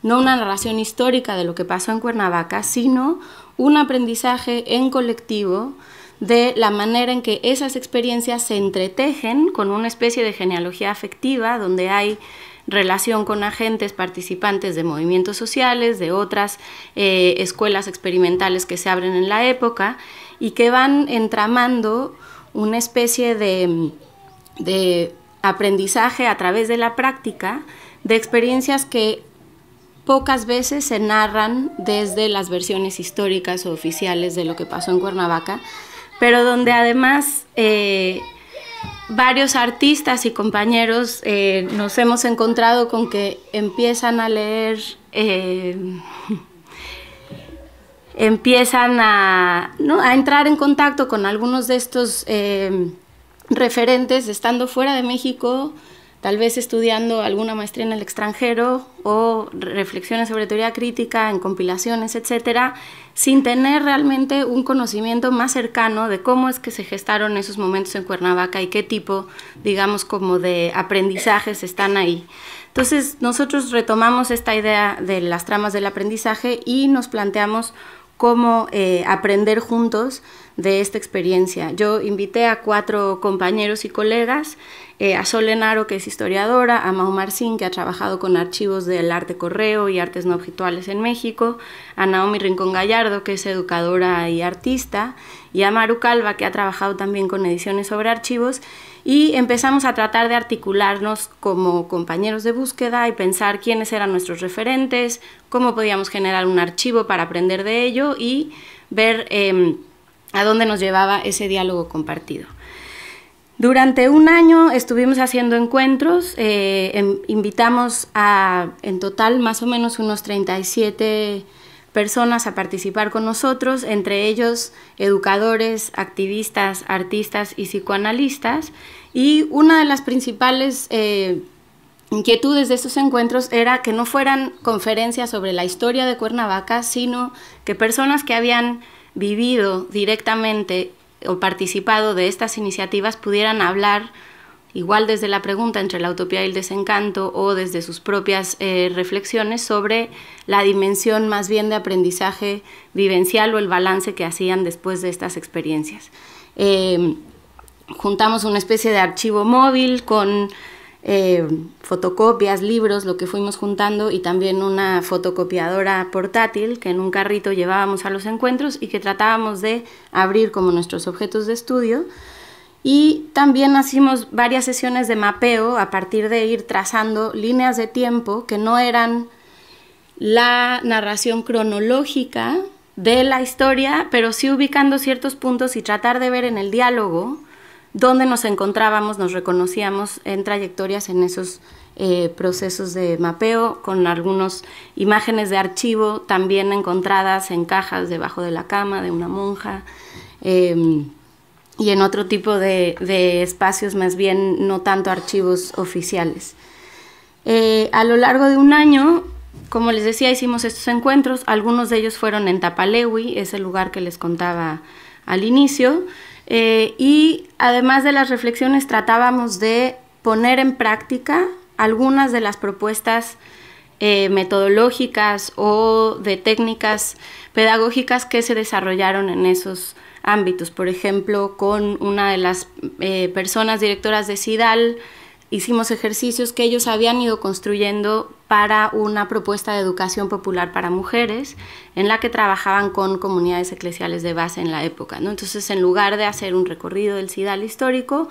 no una narración histórica de lo que pasó en Cuernavaca, sino un aprendizaje en colectivo de la manera en que esas experiencias se entretejen con una especie de genealogía afectiva donde hay relación con agentes participantes de movimientos sociales, de otras eh, escuelas experimentales que se abren en la época y que van entramando una especie de, aprendizaje a través de la práctica de experiencias que pocas veces se narran desde las versiones históricas o oficiales de lo que pasó en Cuernavaca, pero donde además eh, varios artistas y compañeros eh, nos hemos encontrado con que empiezan a leer, eh, empiezan a, entrar en contacto con algunos de estos eh, referentes estando fuera de México, tal vez estudiando alguna maestría en el extranjero o reflexiones sobre teoría crítica en compilaciones, etcétera sin tener realmente un conocimiento más cercano de cómo es que se gestaron esos momentos en Cuernavaca y qué tipo, digamos, como de aprendizajes están ahí. Entonces, nosotros retomamos esta idea de las tramas del aprendizaje y nos planteamos cómo eh, aprender juntos de esta experiencia. Yo invité a cuatro compañeros y colegas, eh, a Solenaro, que es historiadora, a Mao Marcín, que ha trabajado con archivos del arte correo y artes no objetuales en México, a Naomi Rincón Gallardo, que es educadora y artista, y a Maru Calva, que ha trabajado también con ediciones sobre archivos, y empezamos a tratar de articularnos como compañeros de búsqueda y pensar quiénes eran nuestros referentes, cómo podíamos generar un archivo para aprender de ello y ver em, a dónde nos llevaba ese diálogo compartido. Durante un año estuvimos haciendo encuentros, eh, em, invitamos a en total más o menos unos 37 personas a participar con nosotros, entre ellos educadores, activistas, artistas y psicoanalistas. Y una de las principales eh, inquietudes de estos encuentros era que no fueran conferencias sobre la historia de Cuernavaca, sino que personas que habían vivido directamente o participado de estas iniciativas pudieran hablar igual desde la pregunta entre la utopía y el desencanto o desde sus propias eh, reflexiones sobre la dimensión más bien de aprendizaje vivencial o el balance que hacían después de estas experiencias. Eh, juntamos una especie de archivo móvil con eh, fotocopias, libros, lo que fuimos juntando y también una fotocopiadora portátil que en un carrito llevábamos a los encuentros y que tratábamos de abrir como nuestros objetos de estudio. Y también hicimos varias sesiones de mapeo a partir de ir trazando líneas de tiempo que no eran la narración cronológica de la historia, pero sí ubicando ciertos puntos y tratar de ver en el diálogo donde nos encontrábamos, nos reconocíamos en trayectorias en esos eh, procesos de mapeo, con algunas imágenes de archivo también encontradas en cajas debajo de la cama de una monja. Em, y en otro tipo de, espacios, más bien no tanto archivos oficiales. Eh, a lo largo de un año, como les decía, hicimos estos encuentros, algunos de ellos fueron en Tapalewi, ese lugar que les contaba al inicio, eh, y además de las reflexiones tratábamos de poner en práctica algunas de las propuestas eh, metodológicas o de técnicas pedagógicas que se desarrollaron en esos ámbitos. Por ejemplo, con una de las eh, personas directoras de CIDAL, hicimos ejercicios que ellos habían ido construyendo para una propuesta de educación popular para mujeres en la que trabajaban con comunidades eclesiales de base en la época. ¿no? Entonces, en lugar de hacer un recorrido del SIDAL histórico,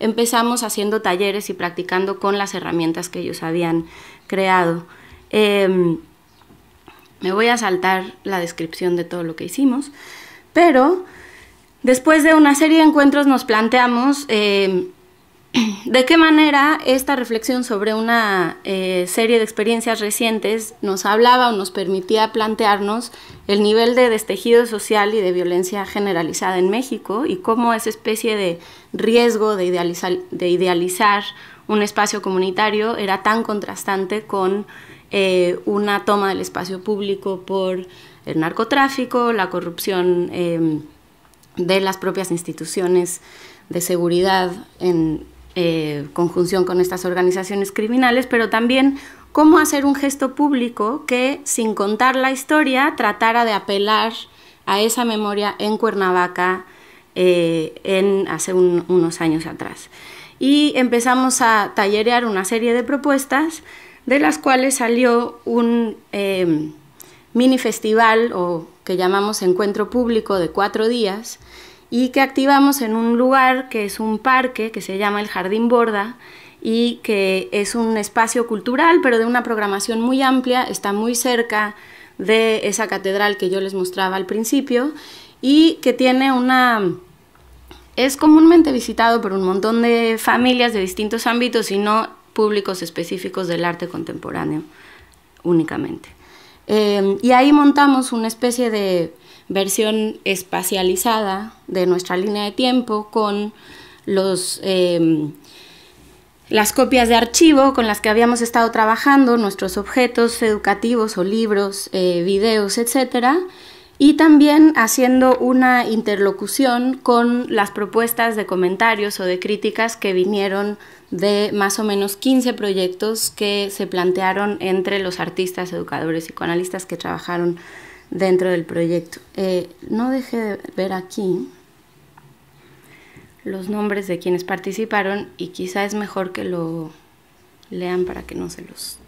empezamos haciendo talleres y practicando con las herramientas que ellos habían creado. Em, me voy a saltar la descripción de todo lo que hicimos, pero después de una serie de encuentros nos planteamos... Em, ¿De qué manera esta reflexión sobre una eh, serie de experiencias recientes nos hablaba o nos permitía plantearnos el nivel de destejido social y de violencia generalizada en México y cómo esa especie de riesgo de idealizar, un espacio comunitario era tan contrastante con eh, una toma del espacio público por el narcotráfico, la corrupción eh, de las propias instituciones de seguridad en, eh, conjunción con estas organizaciones criminales, pero también cómo hacer un gesto público que, sin contar la historia, tratara de apelar a esa memoria en Cuernavaca eh, en hace unos años atrás. Y empezamos a tallerear una serie de propuestas, de las cuales salió un eh, mini festival o que llamamos encuentro público de cuatro días, y que activamos en un lugar que es un parque que se llama el Jardín Borda y que es un espacio cultural, pero de una programación muy amplia, está muy cerca de esa catedral que yo les mostraba al principio y que tiene una... es comúnmente visitado por un montón de familias de distintos ámbitos y no públicos específicos del arte contemporáneo únicamente. Eh, y ahí montamos una especie de versión espacializada de nuestra línea de tiempo con los, em, las copias de archivo con las que habíamos estado trabajando, nuestros objetos educativos o libros, eh, videos, etcétera, y también haciendo una interlocución con las propuestas de comentarios o de críticas que vinieron de más o menos 15 proyectos que se plantearon entre los artistas, educadores, y psicoanalistas que trabajaron dentro del proyecto. Eh, no dejé de ver aquí los nombres de quienes participaron y quizá es mejor que lo lean para que no se los...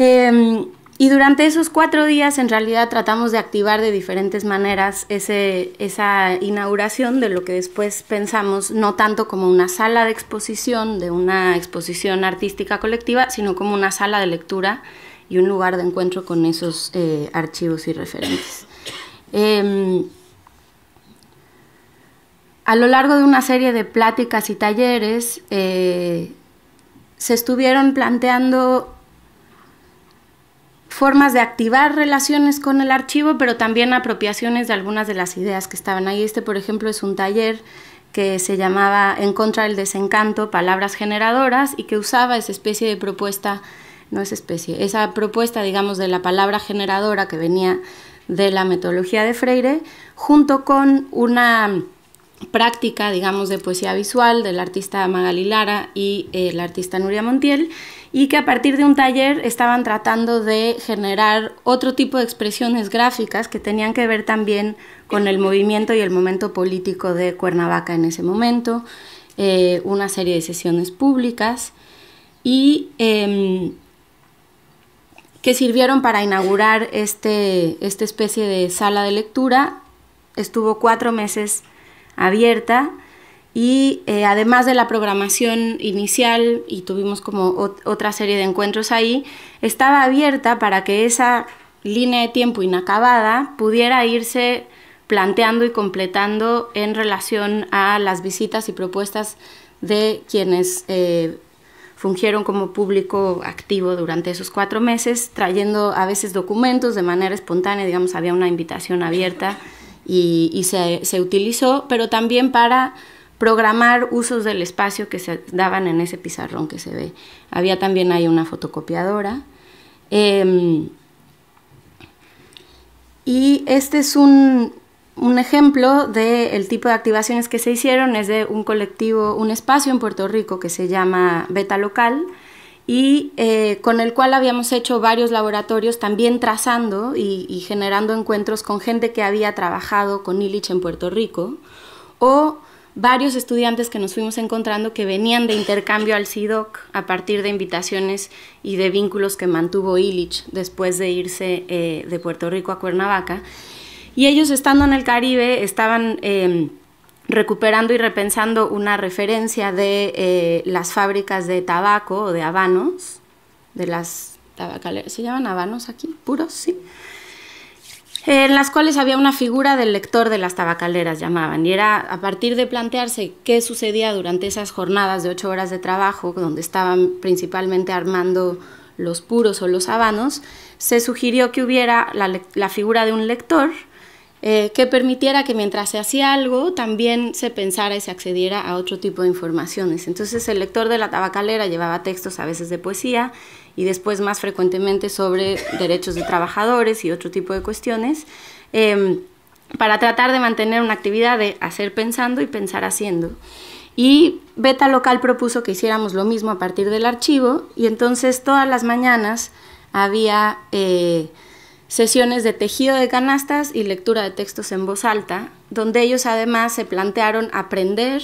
Em, y durante esos cuatro días en realidad tratamos de activar de diferentes maneras ese, esa inauguración de lo que después pensamos no tanto como una sala de exposición, de una exposición artística colectiva, sino como una sala de lectura y un lugar de encuentro con esos eh, archivos y referentes. Em, a lo largo de una serie de pláticas y talleres eh, se estuvieron planteando formas de activar relaciones con el archivo, pero también apropiaciones de algunas de las ideas que estaban ahí. Este, por ejemplo, es un taller que se llamaba En contra del desencanto, palabras generadoras, y que usaba esa especie de propuesta no es especie, esa propuesta, digamos, de la palabra generadora que venía de la metodología de Freire, junto con una práctica, digamos, de poesía visual del artista Magali Lara y el eh, la artista Nuria Montiel, y que a partir de un taller estaban tratando de generar otro tipo de expresiones gráficas que tenían que ver también con el movimiento y el momento político de Cuernavaca en ese momento, eh, una serie de sesiones públicas y... Em, que sirvieron para inaugurar este, esta especie de sala de lectura. Estuvo cuatro meses abierta y eh, además de la programación inicial y tuvimos como otra serie de encuentros ahí, estaba abierta para que esa línea de tiempo inacabada pudiera irse planteando y completando en relación a las visitas y propuestas de quienes eh, fungieron como público activo durante esos cuatro meses, trayendo a veces documentos de manera espontánea, digamos, había una invitación abierta y, se, utilizó, pero también para programar usos del espacio que se daban en ese pizarrón que se ve. Había también ahí una fotocopiadora. Em, y este es un, un ejemplo del tipo de activaciones que se hicieron es de un colectivo, un espacio en Puerto Rico que se llama Beta Local y eh, con el cual habíamos hecho varios laboratorios también trazando y, generando encuentros con gente que había trabajado con Illich en Puerto Rico o varios estudiantes que nos fuimos encontrando que venían de intercambio al CIDOC a partir de invitaciones y de vínculos que mantuvo Illich después de irse eh, de Puerto Rico a Cuernavaca y ellos estando en el Caribe estaban... Em, recuperando y repensando una referencia de eh, las fábricas de tabaco o de habanos, de las tabacaleras, ¿se llaman habanos aquí? Puros, sí. En las cuales había una figura del lector de las tabacaleras, llamaban. Y era a partir de plantearse qué sucedía durante esas jornadas de ocho horas de trabajo, donde estaban principalmente armando los puros o los habanos, se sugirió que hubiera la, la figura de un lector eh, que permitiera que mientras se hacía algo también se pensara y se accediera a otro tipo de informaciones. Entonces el lector de la tabacalera llevaba textos a veces de poesía y después más frecuentemente sobre derechos de trabajadores y otro tipo de cuestiones, em, para tratar de mantener una actividad de hacer pensando y pensar haciendo. Y Beta Local propuso que hiciéramos lo mismo a partir del archivo y entonces todas las mañanas había... Eh, sesiones de tejido de canastas y lectura de textos en voz alta, donde ellos además se plantearon aprender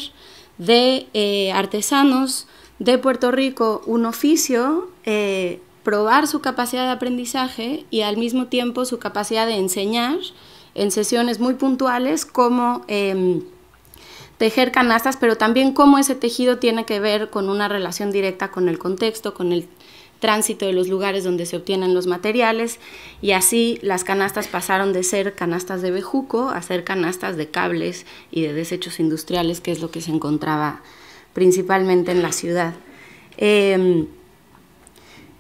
de eh, artesanos de Puerto Rico un oficio, eh, probar su capacidad de aprendizaje y al mismo tiempo su capacidad de enseñar en sesiones muy puntuales cómo em, tejer canastas, pero también cómo ese tejido tiene que ver con una relación directa con el contexto, con el tránsito de los lugares donde se obtienen los materiales y así las canastas pasaron de ser canastas de bejuco a ser canastas de cables y de desechos industriales, que es lo que se encontraba principalmente en la ciudad. Em,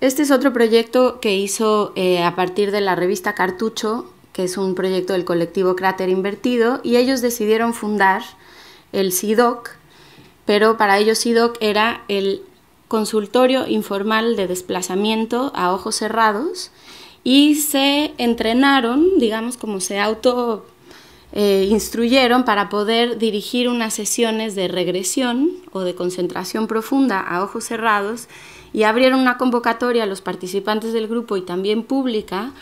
este es otro proyecto que hizo eh, a partir de la revista Cartucho, que es un proyecto del colectivo Cráter Invertido, y ellos decidieron fundar el SIDOC, pero para ellos SIDOC era el consultorio informal de desplazamiento a ojos cerrados y se entrenaron, digamos, como se auto eh, instruyeron para poder dirigir unas sesiones de regresión o de concentración profunda a ojos cerrados y abrieron una convocatoria a los participantes del grupo y también pública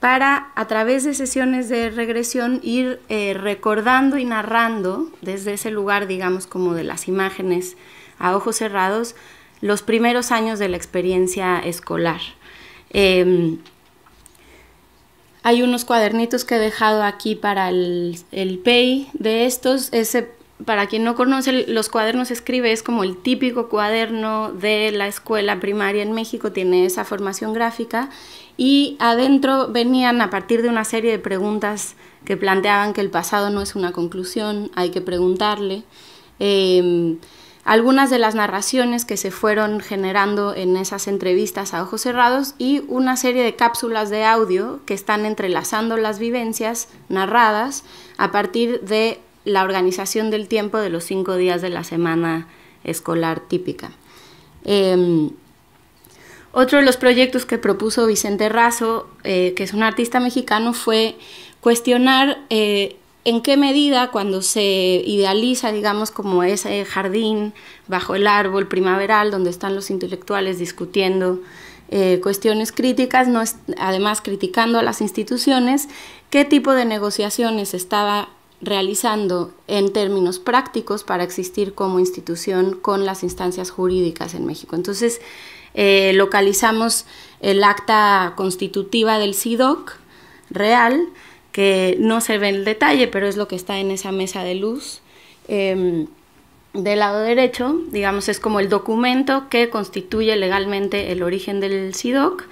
para a través de sesiones de regresión ir eh, recordando y narrando desde ese lugar, digamos, como de las imágenes a ojos cerrados, los primeros años de la experiencia escolar. Em, hay unos cuadernitos que he dejado aquí para el, el PEI de estos. Ese, para quien no conoce, los cuadernos escribe es como el típico cuaderno de la escuela primaria en México, tiene esa formación gráfica. Y adentro venían a partir de una serie de preguntas que planteaban que el pasado no es una conclusión, hay que preguntarle. Em, algunas de las narraciones que se fueron generando en esas entrevistas a ojos cerrados y una serie de cápsulas de audio que están entrelazando las vivencias narradas a partir de la organización del tiempo de los cinco días de la semana escolar típica. Em, otro de los proyectos que propuso Vicente Razo, eh, que es un artista mexicano, fue cuestionar eh, en qué medida cuando se idealiza, digamos, como ese jardín bajo el árbol primaveral donde están los intelectuales discutiendo eh, cuestiones críticas, no además criticando a las instituciones, qué tipo de negociaciones estaba realizando en términos prácticos para existir como institución con las instancias jurídicas en México. Entonces, eh, localizamos el acta constitutiva del SIDOC real, que no se ve el detalle, pero es lo que está en esa mesa de luz. Em, del lado derecho, digamos, es como el documento que constituye legalmente el origen del SIDOC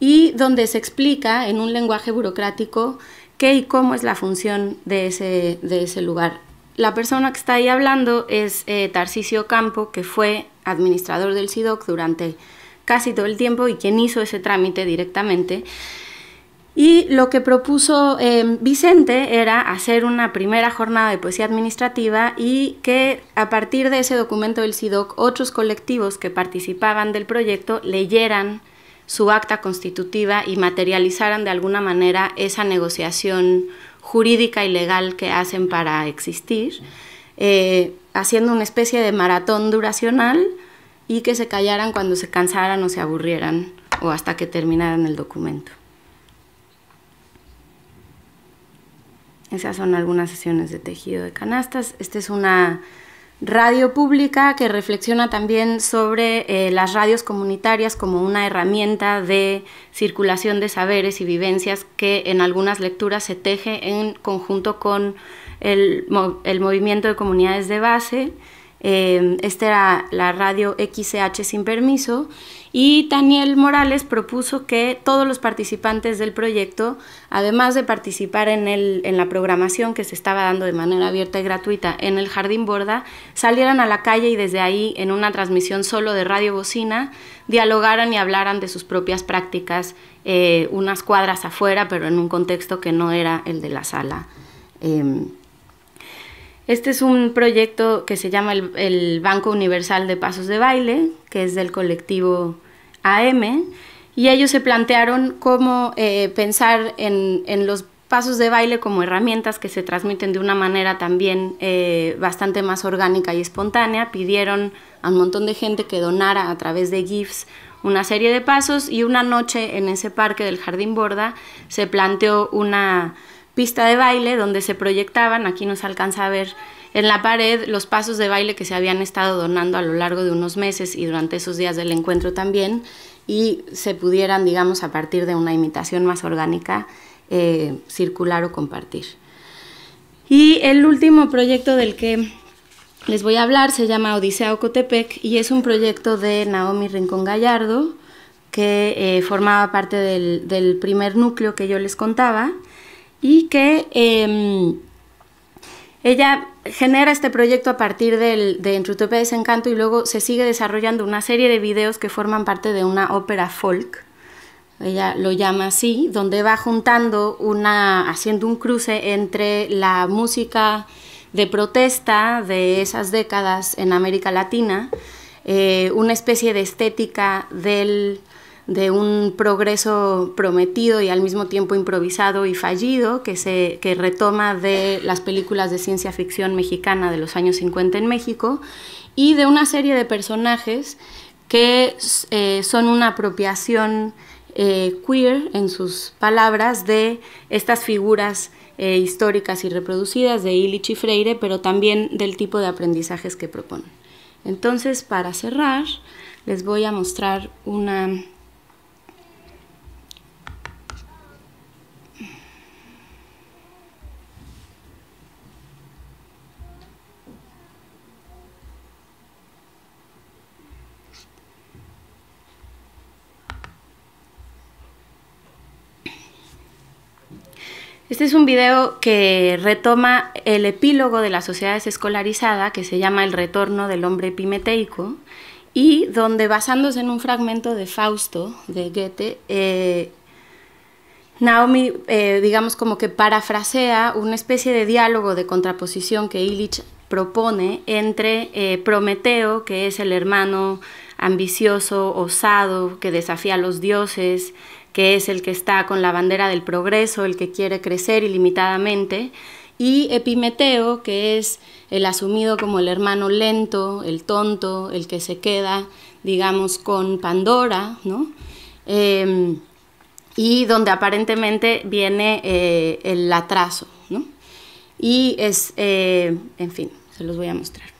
y donde se explica en un lenguaje burocrático qué y cómo es la función de ese, de ese lugar. La persona que está ahí hablando es eh, Tarcisio Campo, que fue administrador del SIDOC durante casi todo el tiempo y quien hizo ese trámite directamente. Y lo que propuso em, Vicente era hacer una primera jornada de poesía administrativa y que a partir de ese documento del SIDOC otros colectivos que participaban del proyecto leyeran su acta constitutiva y materializaran de alguna manera esa negociación jurídica y legal que hacen para existir, eh, haciendo una especie de maratón duracional y que se callaran cuando se cansaran o se aburrieran o hasta que terminaran el documento. Esas son algunas sesiones de tejido de canastas. Esta es una radio pública que reflexiona también sobre eh, las radios comunitarias como una herramienta de circulación de saberes y vivencias que en algunas lecturas se teje en conjunto con el, movimiento de comunidades de base. Eh, esta era la radio XH sin permiso y Daniel Morales propuso que todos los participantes del proyecto, además de participar en, el, en la programación que se estaba dando de manera abierta y gratuita en el Jardín Borda, salieran a la calle y desde ahí, en una transmisión solo de radio bocina, dialogaran y hablaran de sus propias prácticas eh, unas cuadras afuera, pero en un contexto que no era el de la sala. Em, este es un proyecto que se llama el, el, Banco Universal de Pasos de Baile, que es del colectivo AM y ellos se plantearon cómo eh, pensar en, los pasos de baile como herramientas que se transmiten de una manera también eh, bastante más orgánica y espontánea. Pidieron a un montón de gente que donara a través de GIFs una serie de pasos y una noche en ese parque del Jardín Borda se planteó una pista de baile donde se proyectaban, aquí nos alcanza a ver en la pared, los pasos de baile que se habían estado donando a lo largo de unos meses y durante esos días del encuentro también, y se pudieran, digamos, a partir de una imitación más orgánica, eh, circular o compartir. Y el último proyecto del que les voy a hablar se llama Odisea Ocotepec y es un proyecto de Naomi Rincón Gallardo, que eh, formaba parte del, primer núcleo que yo les contaba y que em, ella genera este proyecto a partir de Entre Utopía Desencanto y luego se sigue desarrollando una serie de videos que forman parte de una ópera folk, ella lo llama así, donde va juntando una, haciendo un cruce entre la música de protesta de esas décadas en América Latina, eh, una especie de estética del de un progreso prometido y al mismo tiempo improvisado y fallido que, se, retoma de las películas de ciencia ficción mexicana de los años 50 en México y de una serie de personajes que eh, son una apropiación eh, queer, en sus palabras, de estas figuras eh, históricas y reproducidas de Illich y Freire, pero también del tipo de aprendizajes que proponen. Entonces, para cerrar, les voy a mostrar una Este es un video que retoma el epílogo de la sociedad desescolarizada que se llama El retorno del hombre epimeteico y donde basándose en un fragmento de Fausto de Goethe, eh, Naomi, eh, digamos como que parafrasea una especie de diálogo de contraposición que Illich propone entre eh, Prometeo, que es el hermano ambicioso, osado, que desafía a los dioses, que es el que está con la bandera del progreso, el que quiere crecer ilimitadamente, y Epimeteo, que es el asumido como el hermano lento, el tonto, el que se queda, digamos, con Pandora, em, y donde aparentemente viene eh, el atraso, ¿no? Y es, eh, en fin, se los voy a mostrar.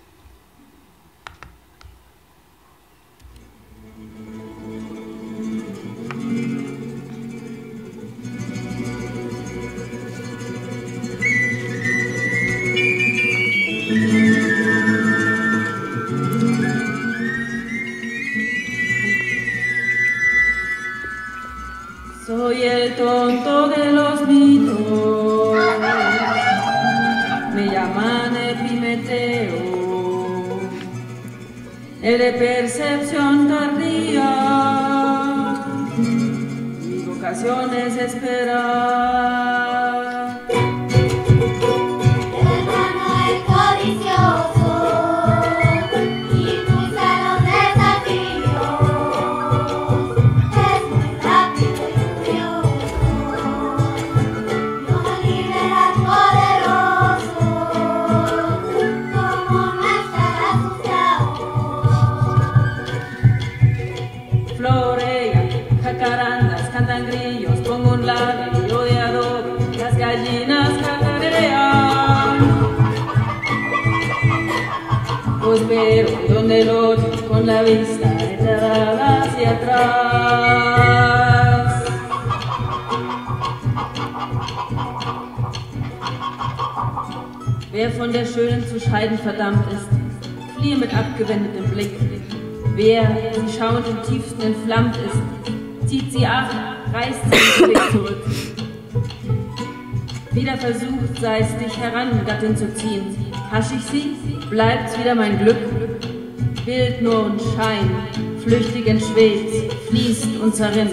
Soy el tonto de los mitos. Me llaman Epimeteo. El de percepción tardía. Mi vocación es esperar. von der Schönen zu scheiden verdammt ist, fliehe mit abgewendetem Blick. Wer, sie schauend im tiefsten entflammt ist, zieht sie ab, reißt sie den Weg zurück. Wieder versucht sei es, dich heran, Gattin zu ziehen. Hasch ich sie, bleibt's wieder mein Glück. Bild nur und Schein, flüchtig entschwebt, fließt und zerrinnt.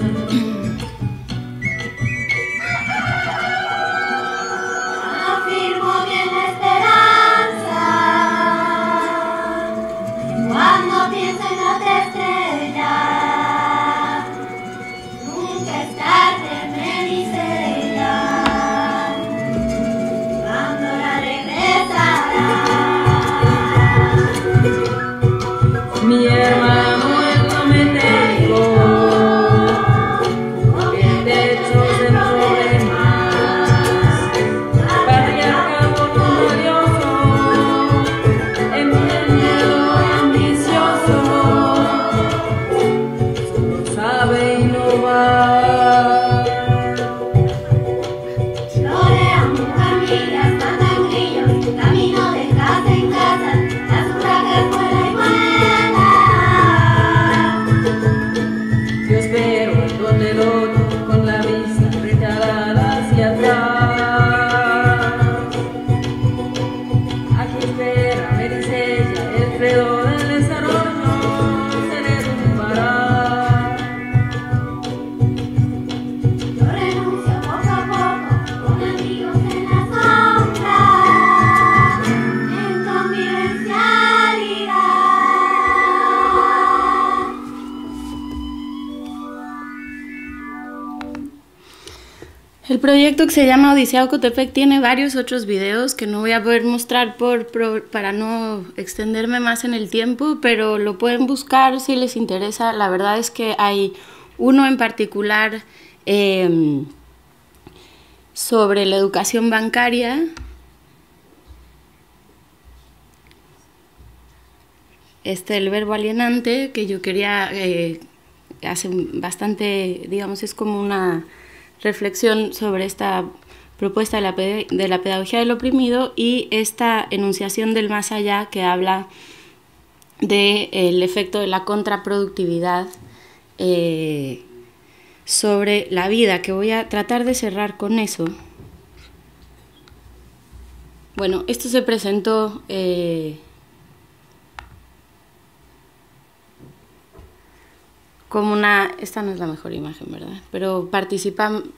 que se llama Odiseo Cotepec tiene varios otros videos que no voy a poder mostrar para no extenderme más en el tiempo, pero lo pueden buscar si les interesa. La verdad es que hay uno en particular em, sobre la educación bancaria. Este, el verbo alienante, que yo quería, eh, hace bastante, digamos, es como una reflexión sobre esta propuesta de la, pedagogía del oprimido y esta enunciación del más allá que habla del eh, efecto de la contraproductividad eh, sobre la vida, que voy a tratar de cerrar con eso. Bueno, esto se presentó eh, como una, esta no es la mejor imagen, ¿verdad? Pero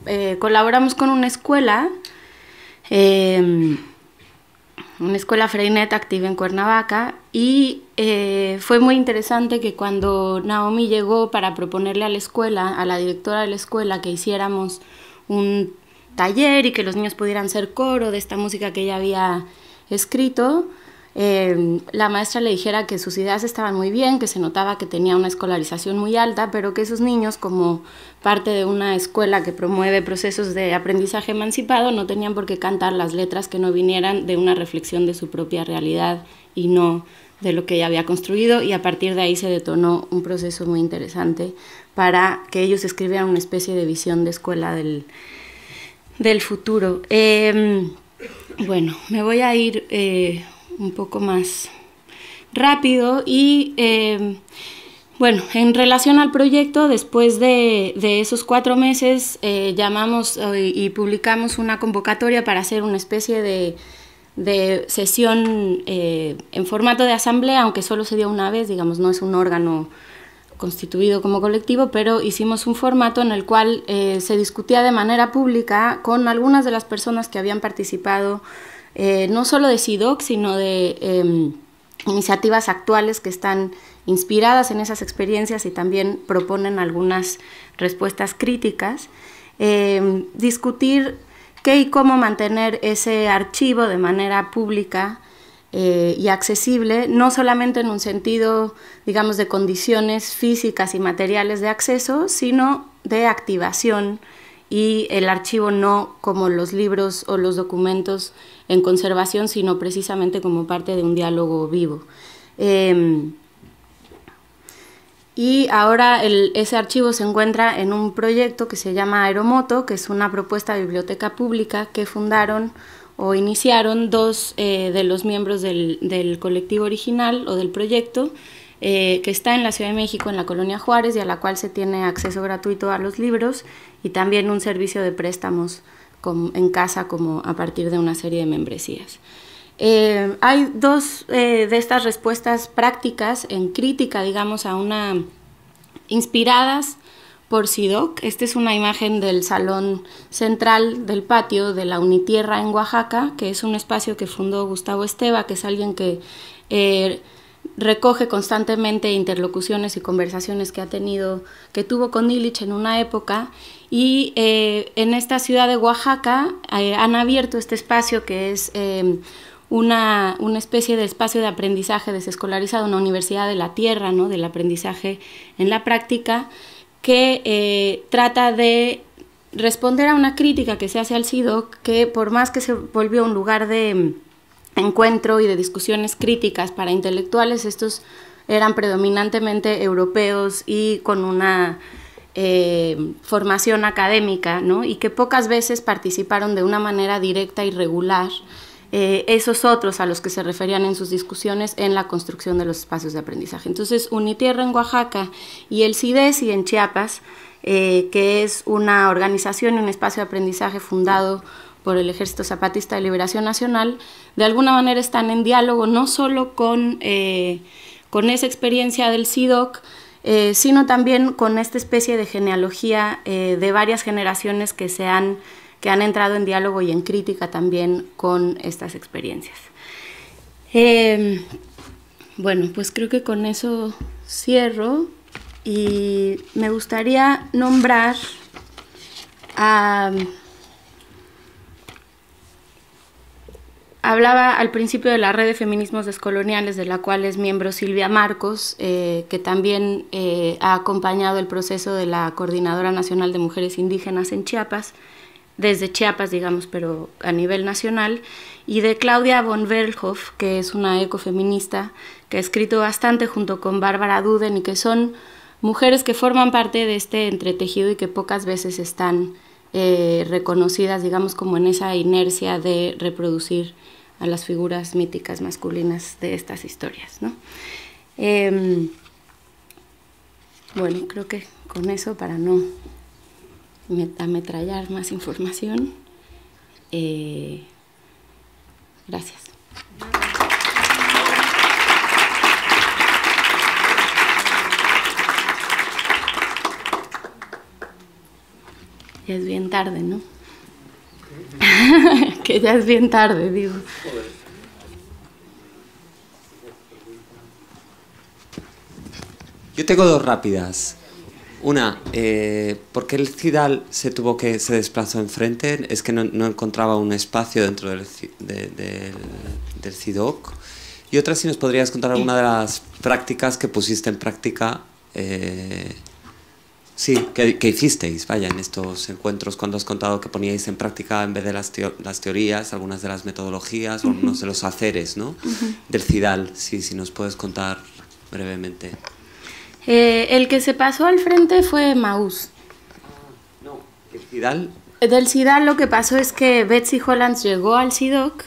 eh, colaboramos con una escuela, em, una escuela Freinet activa en Cuernavaca, y eh, fue muy interesante que cuando Naomi llegó para proponerle a la escuela, a la directora de la escuela, que hiciéramos un taller y que los niños pudieran ser coro de esta música que ella había escrito, eh, la maestra le dijera que sus ideas estaban muy bien, que se notaba que tenía una escolarización muy alta, pero que esos niños, como parte de una escuela que promueve procesos de aprendizaje emancipado, no tenían por qué cantar las letras que no vinieran de una reflexión de su propia realidad y no de lo que ella había construido y a partir de ahí se detonó un proceso muy interesante para que ellos escribieran una especie de visión de escuela del, del futuro. Em, bueno, me voy a ir eh, un poco más rápido y eh, bueno, en relación al proyecto, después de, de esos cuatro meses eh, llamamos eh, y publicamos una convocatoria para hacer una especie de, de sesión en formato de asamblea, aunque solo se dio una vez, digamos, no es un órgano constituido como colectivo, pero hicimos un formato en el cual se discutía de manera pública con algunas de las personas que habían participado eh, no solo de SIDOC, sino de em, iniciativas actuales que están inspiradas en esas experiencias y también proponen algunas respuestas críticas. Em, discutir qué y cómo mantener ese archivo de manera pública eh, y accesible, no solamente en un sentido, digamos, de condiciones físicas y materiales de acceso, sino de activación y el archivo no como los libros o los documentos en conservación, sino precisamente como parte de un diálogo vivo. Em, y ahora ese archivo se encuentra en un proyecto que se llama Aeromoto, que es una propuesta de biblioteca pública que fundaron o iniciaron dos eh, de los miembros del, del, colectivo original o del proyecto, eh, que está en la Ciudad de México, en la Colonia Juárez, y a la cual se tiene acceso gratuito a los libros y también un servicio de préstamos en casa como a partir de una serie de membresías. Eh, hay dos eh, de estas respuestas prácticas en crítica, digamos, a una inspiradas por SIDOC. Esta es una imagen del salón central del patio de la Unitierra en Oaxaca, que es un espacio que fundó Gustavo Esteba, que es alguien que eh, recoge constantemente interlocuciones y conversaciones que ha tenido, que tuvo con Illich en una época. Y eh, en esta ciudad de Oaxaca eh, han abierto este espacio que es em, una, especie de espacio de aprendizaje desescolarizado, una universidad de la tierra, del aprendizaje en la práctica, que eh, trata de responder a una crítica que se hace al SIDOC, que por más que se volvió un lugar de encuentro y de discusiones críticas para intelectuales, estos eran predominantemente europeos y con una eh, formación académica, ¿no? y que pocas veces participaron de una manera directa y regular eh, esos otros a los que se referían en sus discusiones en la construcción de los espacios de aprendizaje. Entonces, Unitierra en Oaxaca y el CIDESI en Chiapas, eh, que es una organización un espacio de aprendizaje fundado por el Ejército Zapatista de Liberación Nacional, de alguna manera están en diálogo no solo con, eh, con esa experiencia del SIDOC, eh, sino también con esta especie de genealogía eh, de varias generaciones que, han, que han entrado en diálogo y en crítica también con estas experiencias. Em, bueno, pues creo que con eso cierro y me gustaría nombrar a... Hablaba al principio de la red de feminismos descoloniales, de la cual es miembro Silvia Marcos, eh, que también eh, ha acompañado el proceso de la Coordinadora Nacional de Mujeres Indígenas en Chiapas, desde Chiapas, digamos, pero a nivel nacional, y de Claudia von verhoff que es una ecofeminista, que ha escrito bastante junto con Bárbara Duden y que son mujeres que forman parte de este entretejido y que pocas veces están eh, reconocidas, digamos, como en esa inercia de reproducir a las figuras míticas masculinas de estas historias. Em, bueno, creo que con eso, para no ametrallar más información, eh, gracias. es bien tarde, ¿no? que ya es bien tarde, digo. Yo tengo dos rápidas. Una, eh, ¿por qué el Cidal se tuvo que se desplazó enfrente? Es que no, encontraba un espacio dentro del, del, CIDOC. Y otra, si nos podrías contar alguna de las prácticas que pusiste en práctica eh, Sí, que, hicisteis, vaya, en estos encuentros cuando has contado que poníais en práctica, en vez de las, teorías, algunas de las metodologías o algunos de los haceres, ¿no? Del CIDAL, sí, si nos puedes contar brevemente. Eh, el que se pasó al frente fue Maús. Ah, no, el CIDAL. Del CIDAL lo que pasó es que Betsy Hollands llegó al CIDOC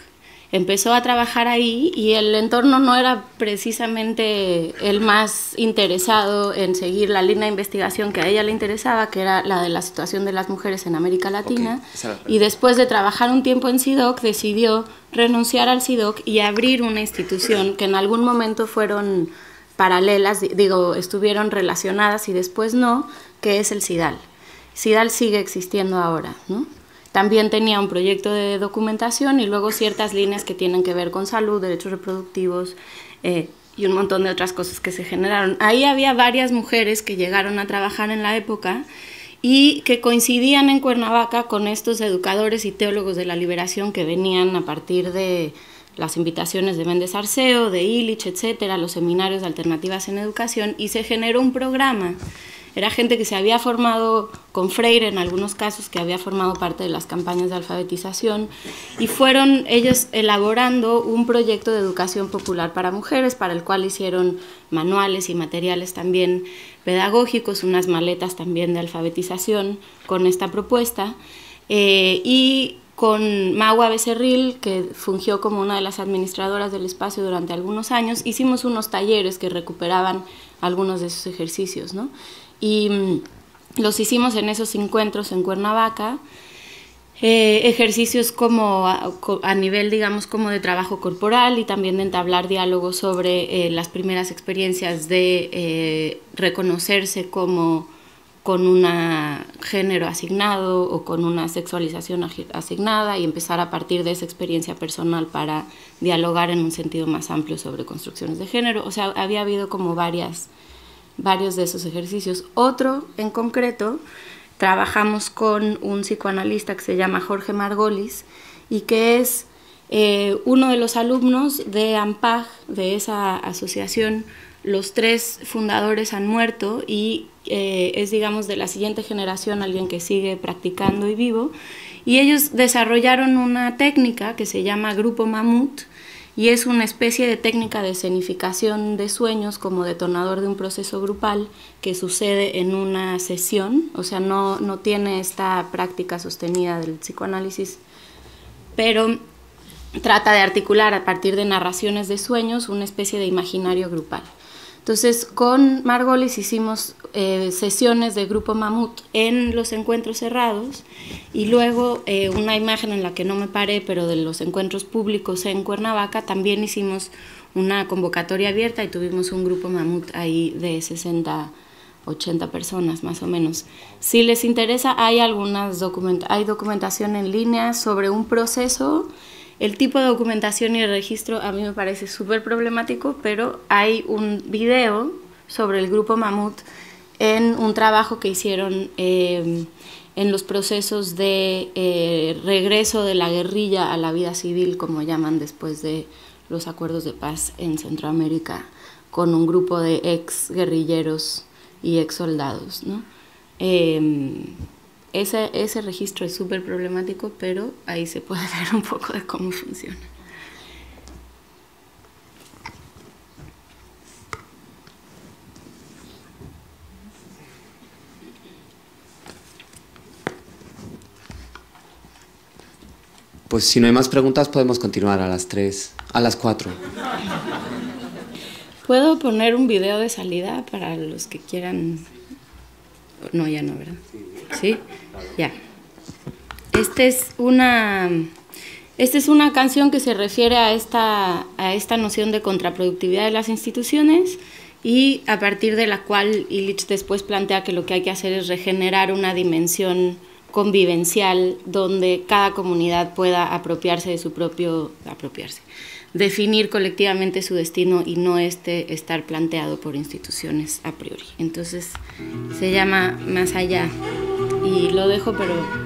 empezó a trabajar ahí y el entorno no era precisamente el más interesado en seguir la línea de investigación que a ella le interesaba, que era la de la situación de las mujeres en América Latina. Y después de trabajar un tiempo en SIDOC, decidió renunciar al SIDOC y abrir una institución que en algún momento fueron paralelas, digo, estuvieron relacionadas y después no, que es el SIDAL. SIDAL sigue existiendo ahora, ¿no? También tenía un proyecto de documentación y luego ciertas líneas que tienen que ver con salud, derechos reproductivos eh, y un montón de otras cosas que se generaron. Ahí había varias mujeres que llegaron a trabajar en la época y que coincidían en Cuernavaca con estos educadores y teólogos de la liberación que venían a partir de las invitaciones de Méndez Arceo, de Illich, etcétera, los seminarios de alternativas en educación, y se generó un programa era gente que se había formado con Freire en algunos casos, que había formado parte de las campañas de alfabetización, y fueron ellos elaborando un proyecto de educación popular para mujeres, para el cual hicieron manuales y materiales también pedagógicos, unas maletas también de alfabetización con esta propuesta. Eh, y con Magua Becerril, que fungió como una de las administradoras del espacio durante algunos años, hicimos unos talleres que recuperaban algunos de esos ejercicios, ¿no? y mm, los hicimos en esos encuentros en Cuernavaca. Eh, ejercicios como a, nivel, digamos, como de trabajo corporal y también de entablar diálogos sobre eh, las primeras experiencias de eh, reconocerse como con un género asignado o con una sexualización asignada y empezar a partir de esa experiencia personal para dialogar en un sentido más amplio sobre construcciones de género. O sea, había habido como varias varios de esos ejercicios. Otro en concreto, trabajamos con un psicoanalista que se llama Jorge Margolis y que es eh, uno de los alumnos de AMPAG, de esa asociación. Los tres fundadores han muerto y eh, es, digamos, de la siguiente generación alguien que sigue practicando y vivo. Y ellos desarrollaron una técnica que se llama Grupo Mamut, y es una especie de técnica de escenificación de sueños como detonador de un proceso grupal que sucede en una sesión, o sea, no, no tiene esta práctica sostenida del psicoanálisis, pero trata de articular a partir de narraciones de sueños una especie de imaginario grupal. Entonces, con Margolis hicimos eh, sesiones de grupo Mamut en los encuentros cerrados y luego eh, una imagen en la que no me paré, pero de los encuentros públicos en Cuernavaca, también hicimos una convocatoria abierta y tuvimos un grupo Mamut ahí de 60 80 personas más o menos. Si les interesa, hay algunas hay documentación en línea sobre un proceso el tipo de documentación y el registro a mí me parece súper problemático, pero hay un video sobre el grupo Mamut en un trabajo que hicieron em, en los procesos de eh, regreso de la guerrilla a la vida civil, como llaman después de los acuerdos de paz en Centroamérica, con un grupo de ex guerrilleros y ex soldados. ¿no? Em, ese, registro es súper problemático, pero ahí se puede ver un poco de cómo funciona. Pues si no hay más preguntas podemos continuar a las 3, a las 4. ¿Puedo poner un video de salida para los que quieran? No, ya no, ¿verdad? ¿Sí? Ya. Esta este es una. canción que se refiere a esta, a esta noción de contraproductividad de las instituciones y a partir de la cual Illich después plantea que lo que hay que hacer es regenerar una dimensión convivencial donde cada comunidad pueda apropiarse de su propio apropiarse definir colectivamente su destino y no este estar planteado por instituciones a priori. Entonces se llama Más allá y lo dejo, pero